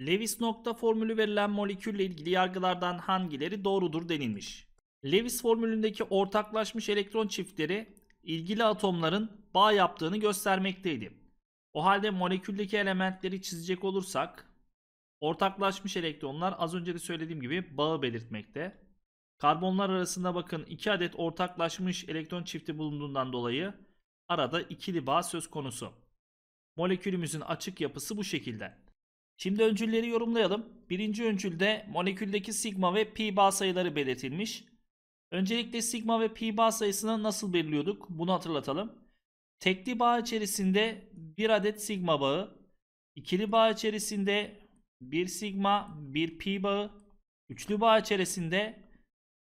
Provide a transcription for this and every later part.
Lewis nokta formülü verilen molekülle ilgili yargılardan hangileri doğrudur denilmiş. Lewis formülündeki ortaklaşmış elektron çiftleri ilgili atomların bağ yaptığını göstermekteydi. O halde moleküldeki elementleri çizecek olursak ortaklaşmış elektronlar az önce de söylediğim gibi bağı belirtmekte. Karbonlar arasında bakın 2 adet ortaklaşmış elektron çifti bulunduğundan dolayı arada ikili bağ söz konusu. Molekülümüzün açık yapısı bu şekilde. Şimdi öncülleri yorumlayalım. Birinci öncülde moleküldeki sigma ve pi bağ sayıları belirtilmiş. Öncelikle sigma ve pi bağ sayısını nasıl belirliyorduk? Bunu hatırlatalım. Tekli bağ içerisinde bir adet sigma bağı, ikili bağ içerisinde bir sigma, bir pi bağı, üçlü bağ içerisinde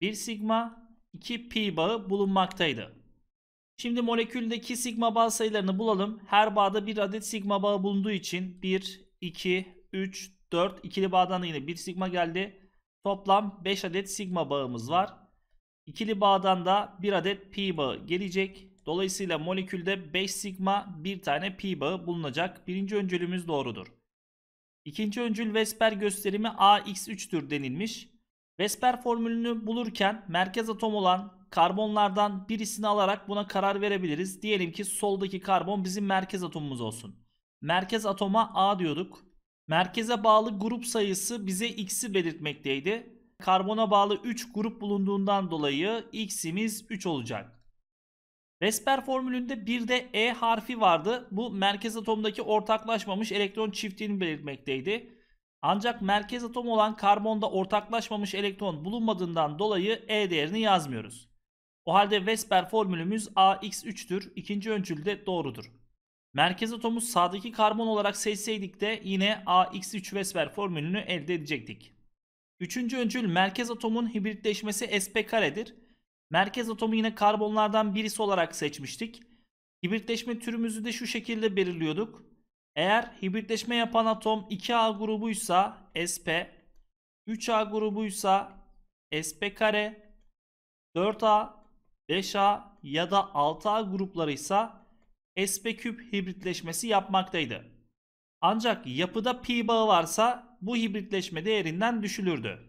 bir sigma, iki pi bağı bulunmaktaydı. Şimdi moleküldeki sigma bağ sayılarını bulalım. Her bağda bir adet sigma bağı bulunduğu için 1, 2, 3, 4 ikili bağdan yine 1 sigma geldi. Toplam 5 adet sigma bağımız var. İkili bağdan da 1 adet pi bağı gelecek. Dolayısıyla molekülde 5 sigma bir tane pi bağı bulunacak. Birinci öncülümüz doğrudur. İkinci öncül Vesper gösterimi AX3'tür denilmiş. Vesper formülünü bulurken merkez atom olan karbonlardan birisini alarak buna karar verebiliriz. Diyelim ki soldaki karbon bizim merkez atomumuz olsun. Merkez atoma A diyorduk. Merkeze bağlı grup sayısı bize x'i belirtmekteydi. Karbona bağlı 3 grup bulunduğundan dolayı x'imiz 3 olacak. Vesper formülünde bir de E harfi vardı. Bu merkez atomdaki ortaklaşmamış elektron çiftliğini belirtmekteydi. Ancak merkez atom olan karbonda ortaklaşmamış elektron bulunmadığından dolayı E değerini yazmıyoruz. O halde Vesper formülümüz AX3'tür. İkinci öncül de doğrudur. Merkez atomu sağdaki karbon olarak seçseydik de yine AX3 Vesper formülünü elde edecektik. Üçüncü öncül merkez atomun hibritleşmesi sp karedir. Merkez atomu yine karbonlardan birisi olarak seçmiştik. Hibritleşme türümüzü de şu şekilde belirliyorduk. Eğer hibritleşme yapan atom 2A grubuysa sp, 3A grubuysa sp kare, 4A, 5A ya da 6A gruplarıysa sp küp hibritleşmesi yapmaktaydı. Ancak yapıda pi bağı varsa bu hibritleşme değerinden düşülürdü.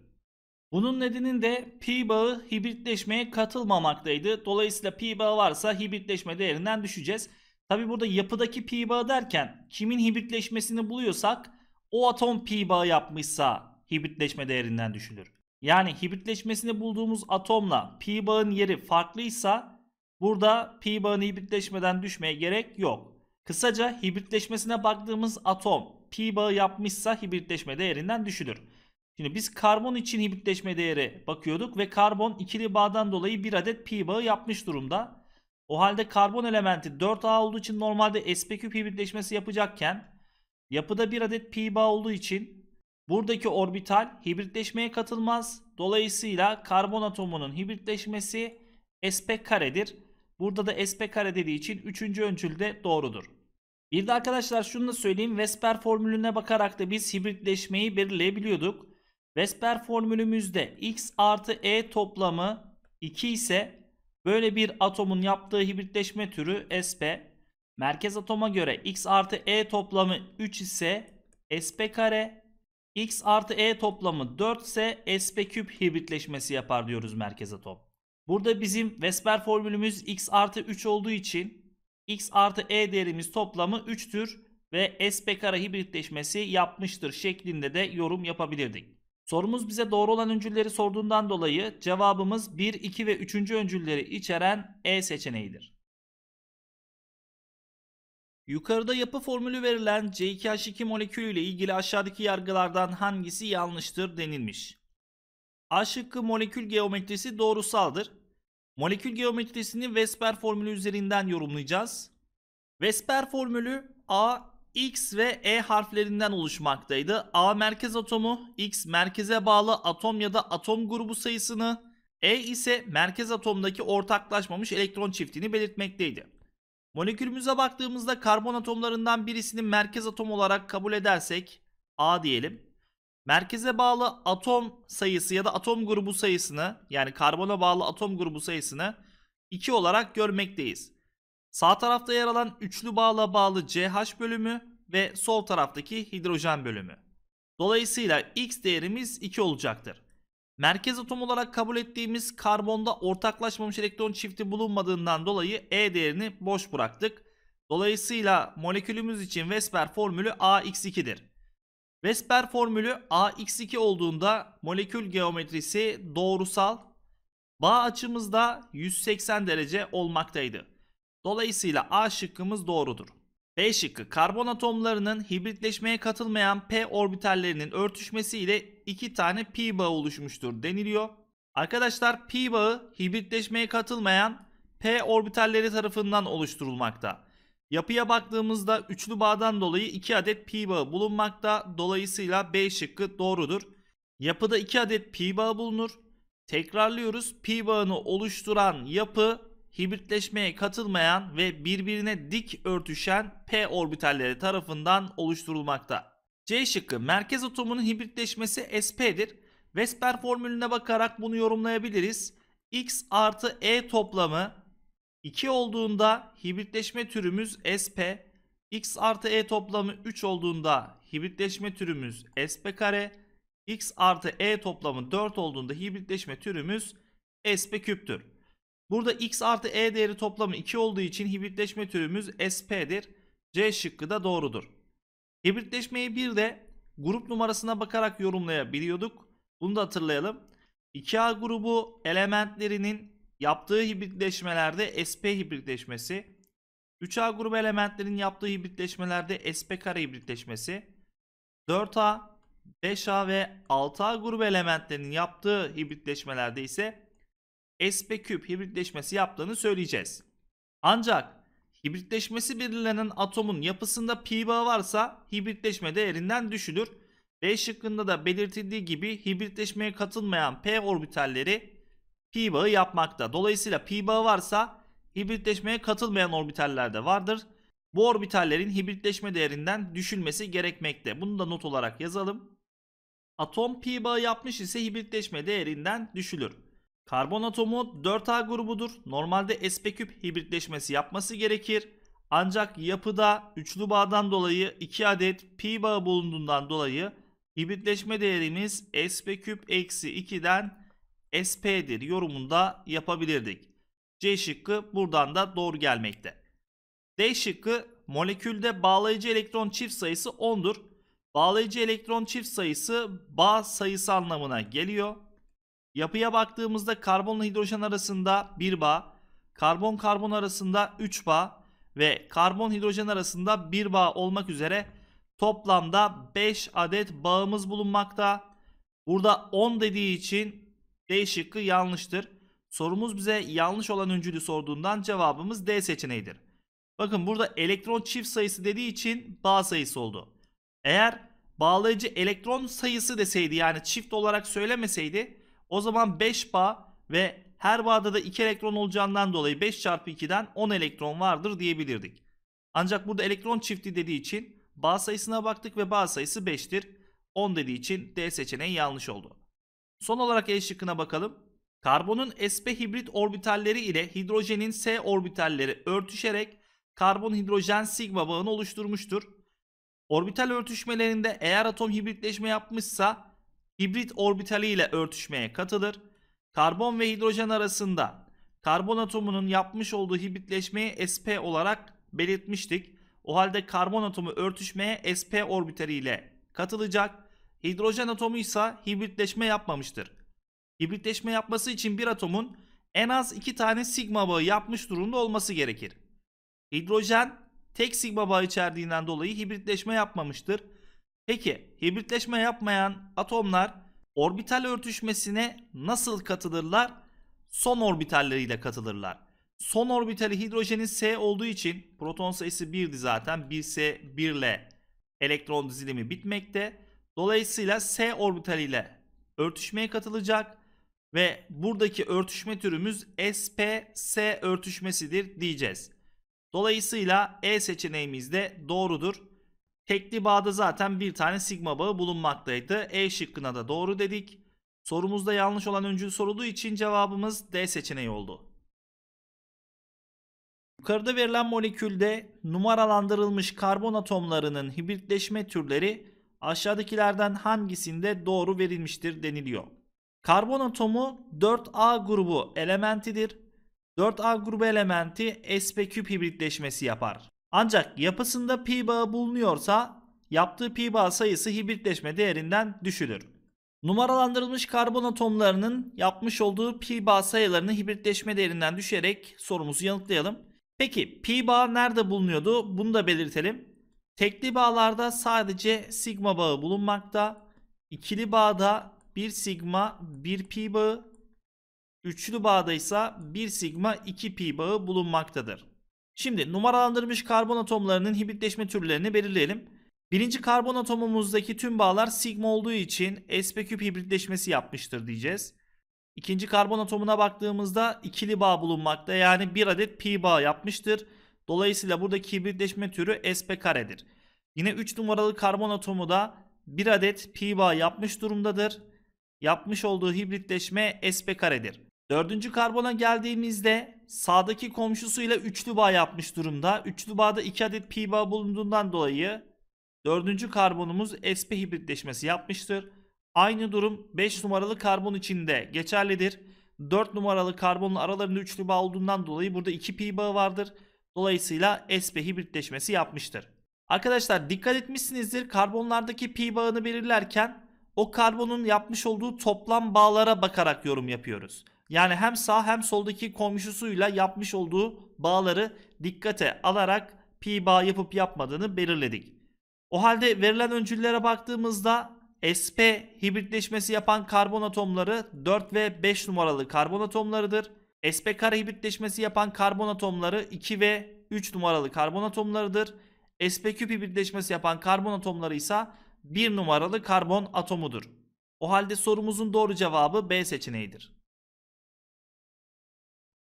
Bunun nedeninin de pi bağı hibritleşmeye katılmamaktaydı. Dolayısıyla pi bağı varsa hibritleşme değerinden düşeceğiz. Tabi burada yapıdaki pi bağı derken kimin hibritleşmesini buluyorsak o atom pi bağı yapmışsa hibritleşme değerinden düşülür. Yani hibritleşmesini bulduğumuz atomla pi bağın yeri farklıysa Burada pi bağını hibritleşmeden düşmeye gerek yok. Kısaca hibritleşmesine baktığımız atom pi bağı yapmışsa hibritleşme değerinden düşülür. Şimdi biz karbon için hibritleşme değeri bakıyorduk ve karbon ikili bağdan dolayı bir adet pi bağı yapmış durumda. O halde karbon elementi 4A olduğu için normalde sp küp hibritleşmesi yapacakken yapıda bir adet pi bağı olduğu için buradaki orbital hibritleşmeye katılmaz. Dolayısıyla karbon atomunun hibritleşmesi sp karedir. Burada da SP kare dediği için 3. öncül de doğrudur. Bir de arkadaşlar şunu da söyleyeyim. Vesper formülüne bakarak da biz hibritleşmeyi belirleyebiliyorduk. Vesper formülümüzde x artı e toplamı 2 ise böyle bir atomun yaptığı hibritleşme türü sp. Merkez atoma göre x artı e toplamı 3 ise sp kare. x artı e toplamı 4 ise sp küp hibritleşmesi yapar diyoruz merkez atom. Burada bizim Vesper formülümüz x artı 3 olduğu için x artı e değerimiz toplamı 3'tür ve SP kara hibritleşmesi yapmıştır şeklinde de yorum yapabilirdik. Sorumuz bize doğru olan öncülleri sorduğundan dolayı cevabımız 1, 2 ve 3. öncülleri içeren E seçeneğidir. Yukarıda yapı formülü verilen C2H2 molekülü ile ilgili aşağıdaki yargılardan hangisi yanlıştır denilmiş. A şıkkı molekül geometrisi doğrusaldır. Molekül geometrisini Vesper formülü üzerinden yorumlayacağız. Vesper formülü A, X ve E harflerinden oluşmaktaydı. A merkez atomu, X merkeze bağlı atom ya da atom grubu sayısını, E ise merkez atomdaki ortaklaşmamış elektron çiftini belirtmekteydi. Molekülümüze baktığımızda karbon atomlarından birisini merkez atom olarak kabul edersek A diyelim. Merkeze bağlı atom sayısı ya da atom grubu sayısını yani karbona bağlı atom grubu sayısını 2 olarak görmekteyiz. Sağ tarafta yer alan üçlü bağla bağlı CH bölümü ve sol taraftaki hidrojen bölümü. Dolayısıyla X değerimiz 2 olacaktır. Merkez atom olarak kabul ettiğimiz karbonda ortaklaşmamış elektron çifti bulunmadığından dolayı E değerini boş bıraktık. Dolayısıyla molekülümüz için Vesper formülü AX2'dir. Vesper formülü AX2 olduğunda molekül geometrisi doğrusal, bağ açımız da 180 derece olmaktaydı. Dolayısıyla A şıkkımız doğrudur. B şıkkı karbon atomlarının hibritleşmeye katılmayan p orbitallerinin örtüşmesi ile iki tane pi bağı oluşmuştur deniliyor. Arkadaşlar pi bağı hibritleşmeye katılmayan p orbitalleri tarafından oluşturulmakta. Yapıya baktığımızda üçlü bağdan dolayı 2 adet pi bağı bulunmakta. Dolayısıyla B şıkkı doğrudur. Yapıda 2 adet pi bağı bulunur. Tekrarlıyoruz. Pi bağını oluşturan yapı hibritleşmeye katılmayan ve birbirine dik örtüşen p orbitalleri tarafından oluşturulmakta. C şıkkı merkez atomunun hibritleşmesi sp'dir. Vesper formülüne bakarak bunu yorumlayabiliriz. x artı e toplamı 2 olduğunda hibritleşme türümüz SP, x artı e toplamı 3 olduğunda hibritleşme türümüz SP kare, x artı e toplamı 4 olduğunda hibritleşme türümüz SP küptür. Burada x artı e değeri toplamı 2 olduğu için hibritleşme türümüz SP'dir. C şıkkı da doğrudur. Hibritleşmeyi bir de grup numarasına bakarak yorumlayabiliyorduk. Bunu da hatırlayalım. 2A grubu elementlerinin Yaptığı hibritleşmelerde sp hibritleşmesi, 3A grubu elementlerin yaptığı hibritleşmelerde sp kare hibritleşmesi, 4A, 5A ve 6A grubu elementlerinin yaptığı hibritleşmelerde ise sp küp hibritleşmesi yaptığını söyleyeceğiz. Ancak hibritleşmesi belirlenen atomun yapısında pi bağı varsa hibritleşme değerinden düşülür. B şıkkında da belirtildiği gibi hibritleşmeye katılmayan p orbitalleri pi bağı yapmakta. Dolayısıyla pi bağı varsa hibritleşmeye katılmayan orbitaller de vardır. Bu orbitallerin hibritleşme değerinden düşülmesi gerekmekte. Bunu da not olarak yazalım. Atom pi bağı yapmış ise hibritleşme değerinden düşülür. Karbon atomu 4A grubudur. Normalde sp küp hibritleşmesi yapması gerekir. Ancak yapıda üçlü bağdan dolayı 2 adet pi bağı bulunduğundan dolayı hibritleşme değerimiz sp küp eksi 2'den SP'dir yorumunda yapabilirdik. C şıkkı buradan da doğru gelmekte. D şıkkı molekülde bağlayıcı elektron çift sayısı 10'dur. Bağlayıcı elektron çift sayısı bağ sayısı anlamına geliyor. Yapıya baktığımızda karbonla hidrojen arasında 1 bağ, karbon karbon arasında 3 bağ ve karbon hidrojen arasında 1 bağ olmak üzere toplamda 5 adet bağımız bulunmakta. Burada 10 dediği için D şıkkı yanlıştır. Sorumuz bize yanlış olan öncülü sorduğundan cevabımız D seçeneğidir. Bakın burada elektron çift sayısı dediği için bağ sayısı oldu. Eğer bağlayıcı elektron sayısı deseydi yani çift olarak söylemeseydi o zaman 5 bağ ve her bağda da 2 elektron olacağından dolayı 5 çarpı 2'den 10 elektron vardır diyebilirdik. Ancak burada elektron çifti dediği için bağ sayısına baktık ve bağ sayısı 5'tir. 10 dediği için D seçeneği yanlış oldu. Son olarak E şıkkına bakalım. Karbonun sp hibrit orbitalleri ile hidrojenin s orbitalleri örtüşerek karbon hidrojen sigma bağını oluşturmuştur. Orbital örtüşmelerinde eğer atom hibritleşme yapmışsa hibrit orbitali ile örtüşmeye katılır. Karbon ve hidrojen arasında karbon atomunun yapmış olduğu hibritleşmeyi sp olarak belirtmiştik. O halde karbon atomu örtüşmeye sp orbitali ile katılacak Hidrojen atomu ise hibritleşme yapmamıştır. Hibritleşme yapması için bir atomun en az iki tane sigma bağı yapmış durumda olması gerekir. Hidrojen tek sigma bağı içerdiğinden dolayı hibritleşme yapmamıştır. Peki hibritleşme yapmayan atomlar orbital örtüşmesine nasıl katılırlar? Son orbitalleriyle katılırlar. Son orbitali hidrojenin S olduğu için proton sayısı 1'di zaten. 1S 1 ile elektron dizilimi bitmekte. Dolayısıyla S orbitaliyle örtüşmeye katılacak ve buradaki örtüşme türümüz SPS örtüşmesidir diyeceğiz. Dolayısıyla E seçeneğimiz de doğrudur. Tekli bağda zaten bir tane sigma bağı bulunmaktaydı. E şıkkına da doğru dedik. Sorumuzda yanlış olan öncül sorulduğu için cevabımız D seçeneği oldu. Yukarıda verilen molekülde numaralandırılmış karbon atomlarının hibritleşme türleri aşağıdakilerden hangisinde doğru verilmiştir deniliyor. Karbon atomu 4A grubu elementidir. 4A grubu elementi sp küp hibritleşmesi yapar. Ancak yapısında pi bağı bulunuyorsa yaptığı pi bağı sayısı hibritleşme değerinden düşülür. Numaralandırılmış karbon atomlarının yapmış olduğu pi bağ sayılarını hibritleşme değerinden düşerek sorumuzu yanıtlayalım. Peki pi bağ nerede bulunuyordu? Bunu da belirtelim. Tekli bağlarda sadece sigma bağı bulunmakta. İkili bağda 1 sigma 1 pi bağı, üçlü bağda ise 1 sigma 2 pi bağı bulunmaktadır. Şimdi numaralandırmış karbon atomlarının hibritleşme türlerini belirleyelim. Birinci karbon atomumuzdaki tüm bağlar sigma olduğu için sp küp hibritleşmesi yapmıştır diyeceğiz. İkinci karbon atomuna baktığımızda ikili bağ bulunmakta yani bir adet pi bağ yapmıştır. Dolayısıyla buradaki kibritleşme türü sp karedir. Yine 3 numaralı karbon atomu da bir adet pi bağ yapmış durumdadır. Yapmış olduğu hibritleşme sp karedir. Dördüncü karbona geldiğimizde sağdaki komşusuyla üçlü bağ yapmış durumda. Üçlü bağda iki adet pi bağ bulunduğundan dolayı dördüncü karbonumuz sp hibritleşmesi yapmıştır. Aynı durum 5 numaralı karbon içinde geçerlidir. 4 numaralı karbonun aralarında üçlü bağ olduğundan dolayı burada 2 pi bağı vardır. Dolayısıyla sp hibritleşmesi yapmıştır. Arkadaşlar dikkat etmişsinizdir karbonlardaki pi bağını belirlerken o karbonun yapmış olduğu toplam bağlara bakarak yorum yapıyoruz. Yani hem sağ hem soldaki komşusuyla yapmış olduğu bağları dikkate alarak pi bağ yapıp yapmadığını belirledik. O halde verilen öncüllere baktığımızda sp hibritleşmesi yapan karbon atomları 4 ve 5 numaralı karbon atomlarıdır sp kare hibritleşmesi yapan karbon atomları 2 ve 3 numaralı karbon atomlarıdır. sp küp hibritleşmesi yapan karbon atomları ise 1 numaralı karbon atomudur. O halde sorumuzun doğru cevabı B seçeneğidir.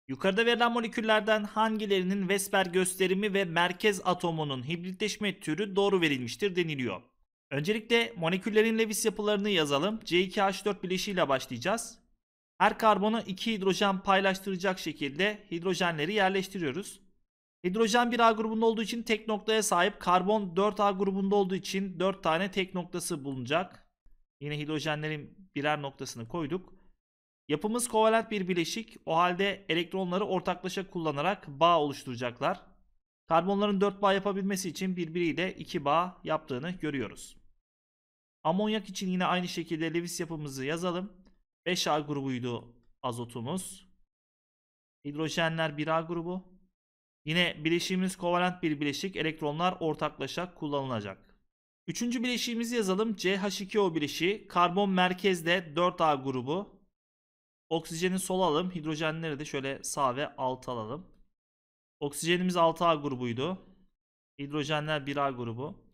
Yukarıda verilen moleküllerden hangilerinin Vesper gösterimi ve merkez atomunun hibritleşme türü doğru verilmiştir deniliyor. Öncelikle moleküllerin Lewis yapılarını yazalım. C2H4 bileşiğiyle başlayacağız. Her karbona 2 hidrojen paylaştıracak şekilde hidrojenleri yerleştiriyoruz. Hidrojen 1A grubunda olduğu için tek noktaya sahip. Karbon 4A grubunda olduğu için 4 tane tek noktası bulunacak. Yine hidrojenlerin birer noktasını koyduk. Yapımız kovalent bir bileşik. O halde elektronları ortaklaşa kullanarak bağ oluşturacaklar. Karbonların 4 bağ yapabilmesi için birbiriyle 2 bağ yaptığını görüyoruz. Amonyak için yine aynı şekilde Lewis yapımızı yazalım. 5A grubuydu azotumuz. Hidrojenler 1A grubu. Yine bileşiğimiz kovalent bir bileşik. Elektronlar ortaklaşa kullanılacak. Üçüncü bileşiğimizi yazalım. CH2O bileşiği. Karbon merkezde 4A grubu. Oksijeni sol alalım. Hidrojenleri de şöyle sağ ve alt alalım. Oksijenimiz 6A grubuydu. Hidrojenler 1A grubu.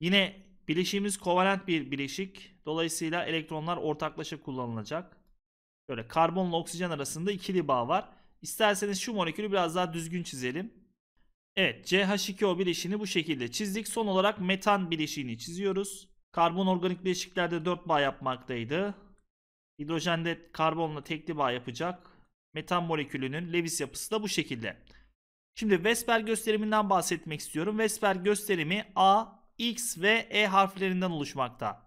Yine bileşiğimiz kovalent bir bileşik. Dolayısıyla elektronlar ortaklaşa kullanılacak. Böyle karbonla oksijen arasında ikili bağ var. İsterseniz şu molekülü biraz daha düzgün çizelim. Evet CH2O bileşiğini bu şekilde çizdik. Son olarak metan bileşiğini çiziyoruz. Karbon organik bileşiklerde 4 bağ yapmaktaydı. Hidrojende karbonla tekli bağ yapacak. Metan molekülünün Lewis yapısı da bu şekilde. Şimdi Vesper gösteriminden bahsetmek istiyorum. Vesper gösterimi A, X ve E harflerinden oluşmakta.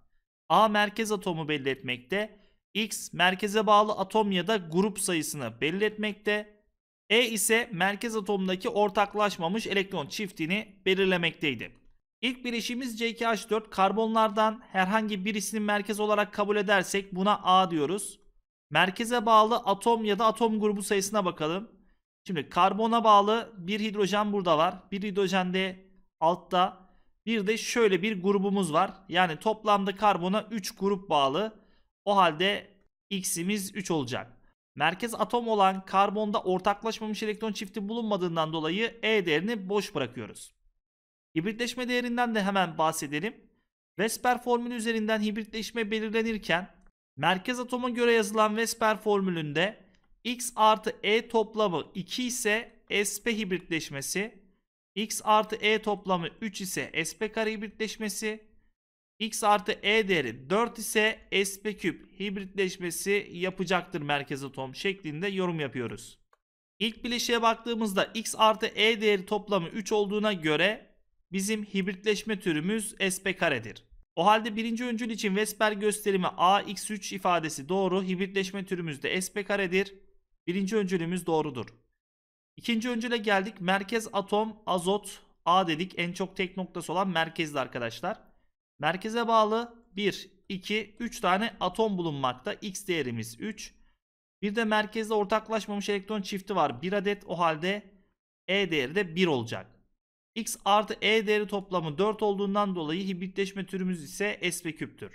A merkez atomu belli etmekte. X merkeze bağlı atom ya da grup sayısını belli etmekte. E ise merkez atomdaki ortaklaşmamış elektron çiftini belirlemekteydi. İlk bir işimiz CH4 karbonlardan herhangi birisini merkez olarak kabul edersek buna A diyoruz. Merkeze bağlı atom ya da atom grubu sayısına bakalım. Şimdi karbona bağlı bir hidrojen burada var. Bir hidrojen de altta. Bir de şöyle bir grubumuz var. Yani toplamda karbona 3 grup bağlı. O halde x'imiz 3 olacak. Merkez atom olan karbonda ortaklaşmamış elektron çifti bulunmadığından dolayı E değerini boş bırakıyoruz. Hibritleşme değerinden de hemen bahsedelim. Vesper formülü üzerinden hibritleşme belirlenirken merkez atoma göre yazılan Vesper formülünde x artı E toplamı 2 ise sp hibritleşmesi x artı e toplamı 3 ise sp kare hibritleşmesi x artı e değeri 4 ise sp küp hibritleşmesi yapacaktır merkez atom şeklinde yorum yapıyoruz. İlk bileşiğe baktığımızda x artı e değeri toplamı 3 olduğuna göre bizim hibritleşme türümüz sp karedir. O halde birinci öncül için Vesper gösterimi ax3 ifadesi doğru. Hibritleşme türümüz de sp karedir. Birinci öncülümüz doğrudur. İkinci öncüle geldik. Merkez atom, azot, A dedik. En çok tek noktası olan merkezdi arkadaşlar. Merkeze bağlı 1, 2, 3 tane atom bulunmakta. X değerimiz 3. Bir de merkezde ortaklaşmamış elektron çifti var. 1 adet o halde E değeri de 1 olacak. X artı E değeri toplamı 4 olduğundan dolayı hibritleşme türümüz ise sp küptür.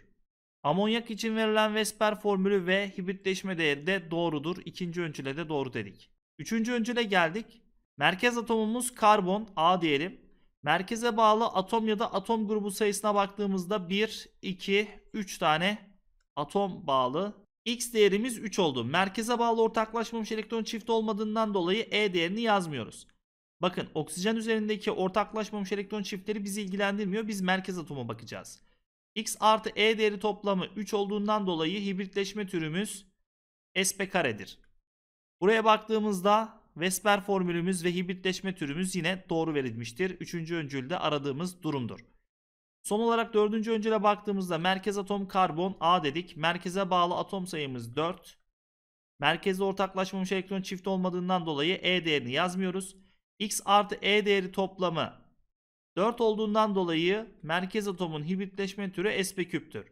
Amonyak için verilen Vesper formülü ve hibritleşme değeri de doğrudur. İkinci öncüle de doğru dedik. Üçüncü öncüle geldik. Merkez atomumuz karbon A diyelim. Merkeze bağlı atom ya da atom grubu sayısına baktığımızda 1, 2, 3 tane atom bağlı. X değerimiz 3 oldu. Merkeze bağlı ortaklaşmamış elektron çift olmadığından dolayı E değerini yazmıyoruz. Bakın oksijen üzerindeki ortaklaşmamış elektron çiftleri bizi ilgilendirmiyor. Biz merkez atoma bakacağız. X artı E değeri toplamı 3 olduğundan dolayı hibritleşme türümüz SP karedir. Buraya baktığımızda Vesper formülümüz ve hibritleşme türümüz yine doğru verilmiştir. Üçüncü öncülde aradığımız durumdur. Son olarak dördüncü öncüle baktığımızda merkez atom karbon A dedik. Merkeze bağlı atom sayımız 4. Merkezde ortaklaşmamış elektron çift olmadığından dolayı E değerini yazmıyoruz. X artı E değeri toplamı 4 olduğundan dolayı merkez atomun hibritleşme türü sp küptür.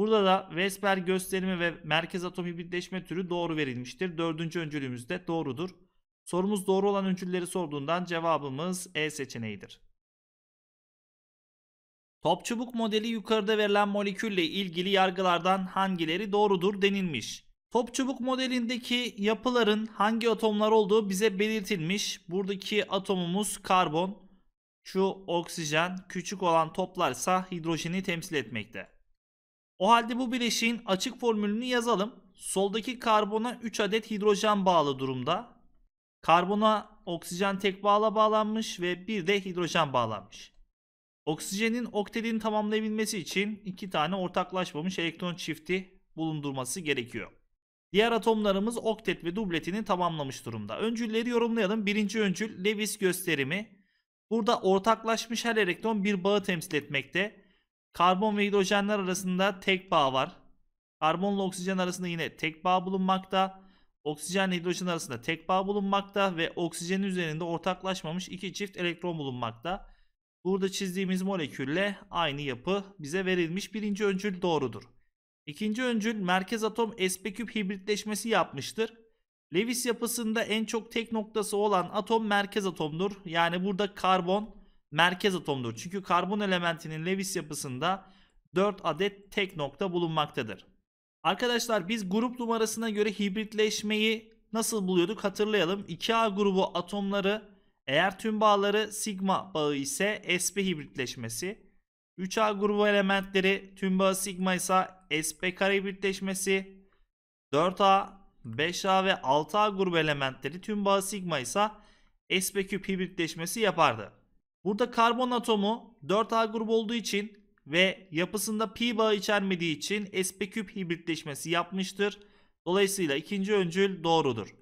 Burada da Vesper gösterimi ve merkez atom hibritleşme türü doğru verilmiştir. Dördüncü öncülümüz de doğrudur. Sorumuz doğru olan öncülleri sorduğundan cevabımız E seçeneğidir. Top çubuk modeli yukarıda verilen molekülle ilgili yargılardan hangileri doğrudur denilmiş. Top çubuk modelindeki yapıların hangi atomlar olduğu bize belirtilmiş. Buradaki atomumuz karbon, şu oksijen, küçük olan toplarsa hidrojeni temsil etmekte. O halde bu bileşiğin açık formülünü yazalım. Soldaki karbona 3 adet hidrojen bağlı durumda. Karbona oksijen tek bağla bağlanmış ve bir de hidrojen bağlanmış. Oksijenin oktetini tamamlayabilmesi için 2 tane ortaklaşmamış elektron çifti bulundurması gerekiyor. Diğer atomlarımız oktet ve dubletini tamamlamış durumda. Öncülleri yorumlayalım. Birinci öncül Lewis gösterimi. Burada ortaklaşmış her elektron bir bağı temsil etmekte. Karbon ve hidrojenler arasında tek bağ var. Karbonla oksijen arasında yine tek bağ bulunmakta. Oksijenle hidrojen arasında tek bağ bulunmakta ve oksijenin üzerinde ortaklaşmamış iki çift elektron bulunmakta. Burada çizdiğimiz molekülle aynı yapı bize verilmiş birinci öncül doğrudur. İkinci öncül merkez atom sp küp hibritleşmesi yapmıştır. Lewis yapısında en çok tek noktası olan atom merkez atomdur. Yani burada karbon merkez atomdur. Çünkü karbon elementinin Lewis yapısında 4 adet tek nokta bulunmaktadır. Arkadaşlar biz grup numarasına göre hibritleşmeyi nasıl buluyorduk hatırlayalım. 2A grubu atomları eğer tüm bağları sigma bağı ise SP hibritleşmesi. 3A grubu elementleri tüm bağı sigma ise SP kare hibritleşmesi. 4A, 5A ve 6A grubu elementleri tüm bağı sigma ise SP küp hibritleşmesi yapardı. Burada karbon atomu 4A grubu olduğu için ve yapısında pi bağı içermediği için sp küp hibritleşmesi yapmıştır. Dolayısıyla ikinci öncül doğrudur.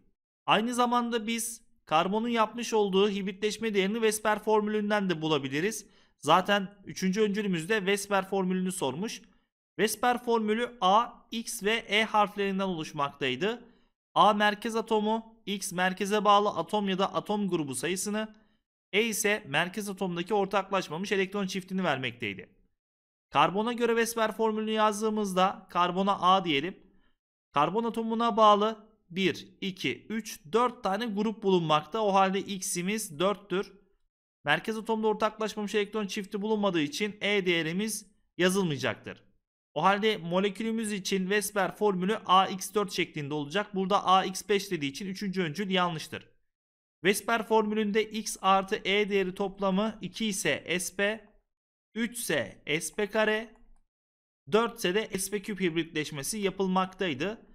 Aynı zamanda biz karbonun yapmış olduğu hibritleşme değerini Vesper formülünden de bulabiliriz. Zaten üçüncü öncülümüzde Vesper formülünü sormuş. Vesper formülü A, X ve E harflerinden oluşmaktaydı. A merkez atomu, X merkeze bağlı atom ya da atom grubu sayısını, e ise merkez atomdaki ortaklaşmamış elektron çiftini vermekteydi. Karbona göre Vesper formülünü yazdığımızda karbona A diyelim. Karbon atomuna bağlı 1, 2, 3, 4 tane grup bulunmakta. O halde x'imiz 4'tür. Merkez atomda ortaklaşmamış elektron çifti bulunmadığı için E değerimiz yazılmayacaktır. O halde molekülümüz için Vesper formülü AX4 şeklinde olacak. Burada AX5 dediği için 3. öncül yanlıştır. Vesper formülünde x artı e değeri toplamı 2 ise sp, 3 ise sp kare, 4 ise de sp küp hibritleşmesi yapılmaktaydı.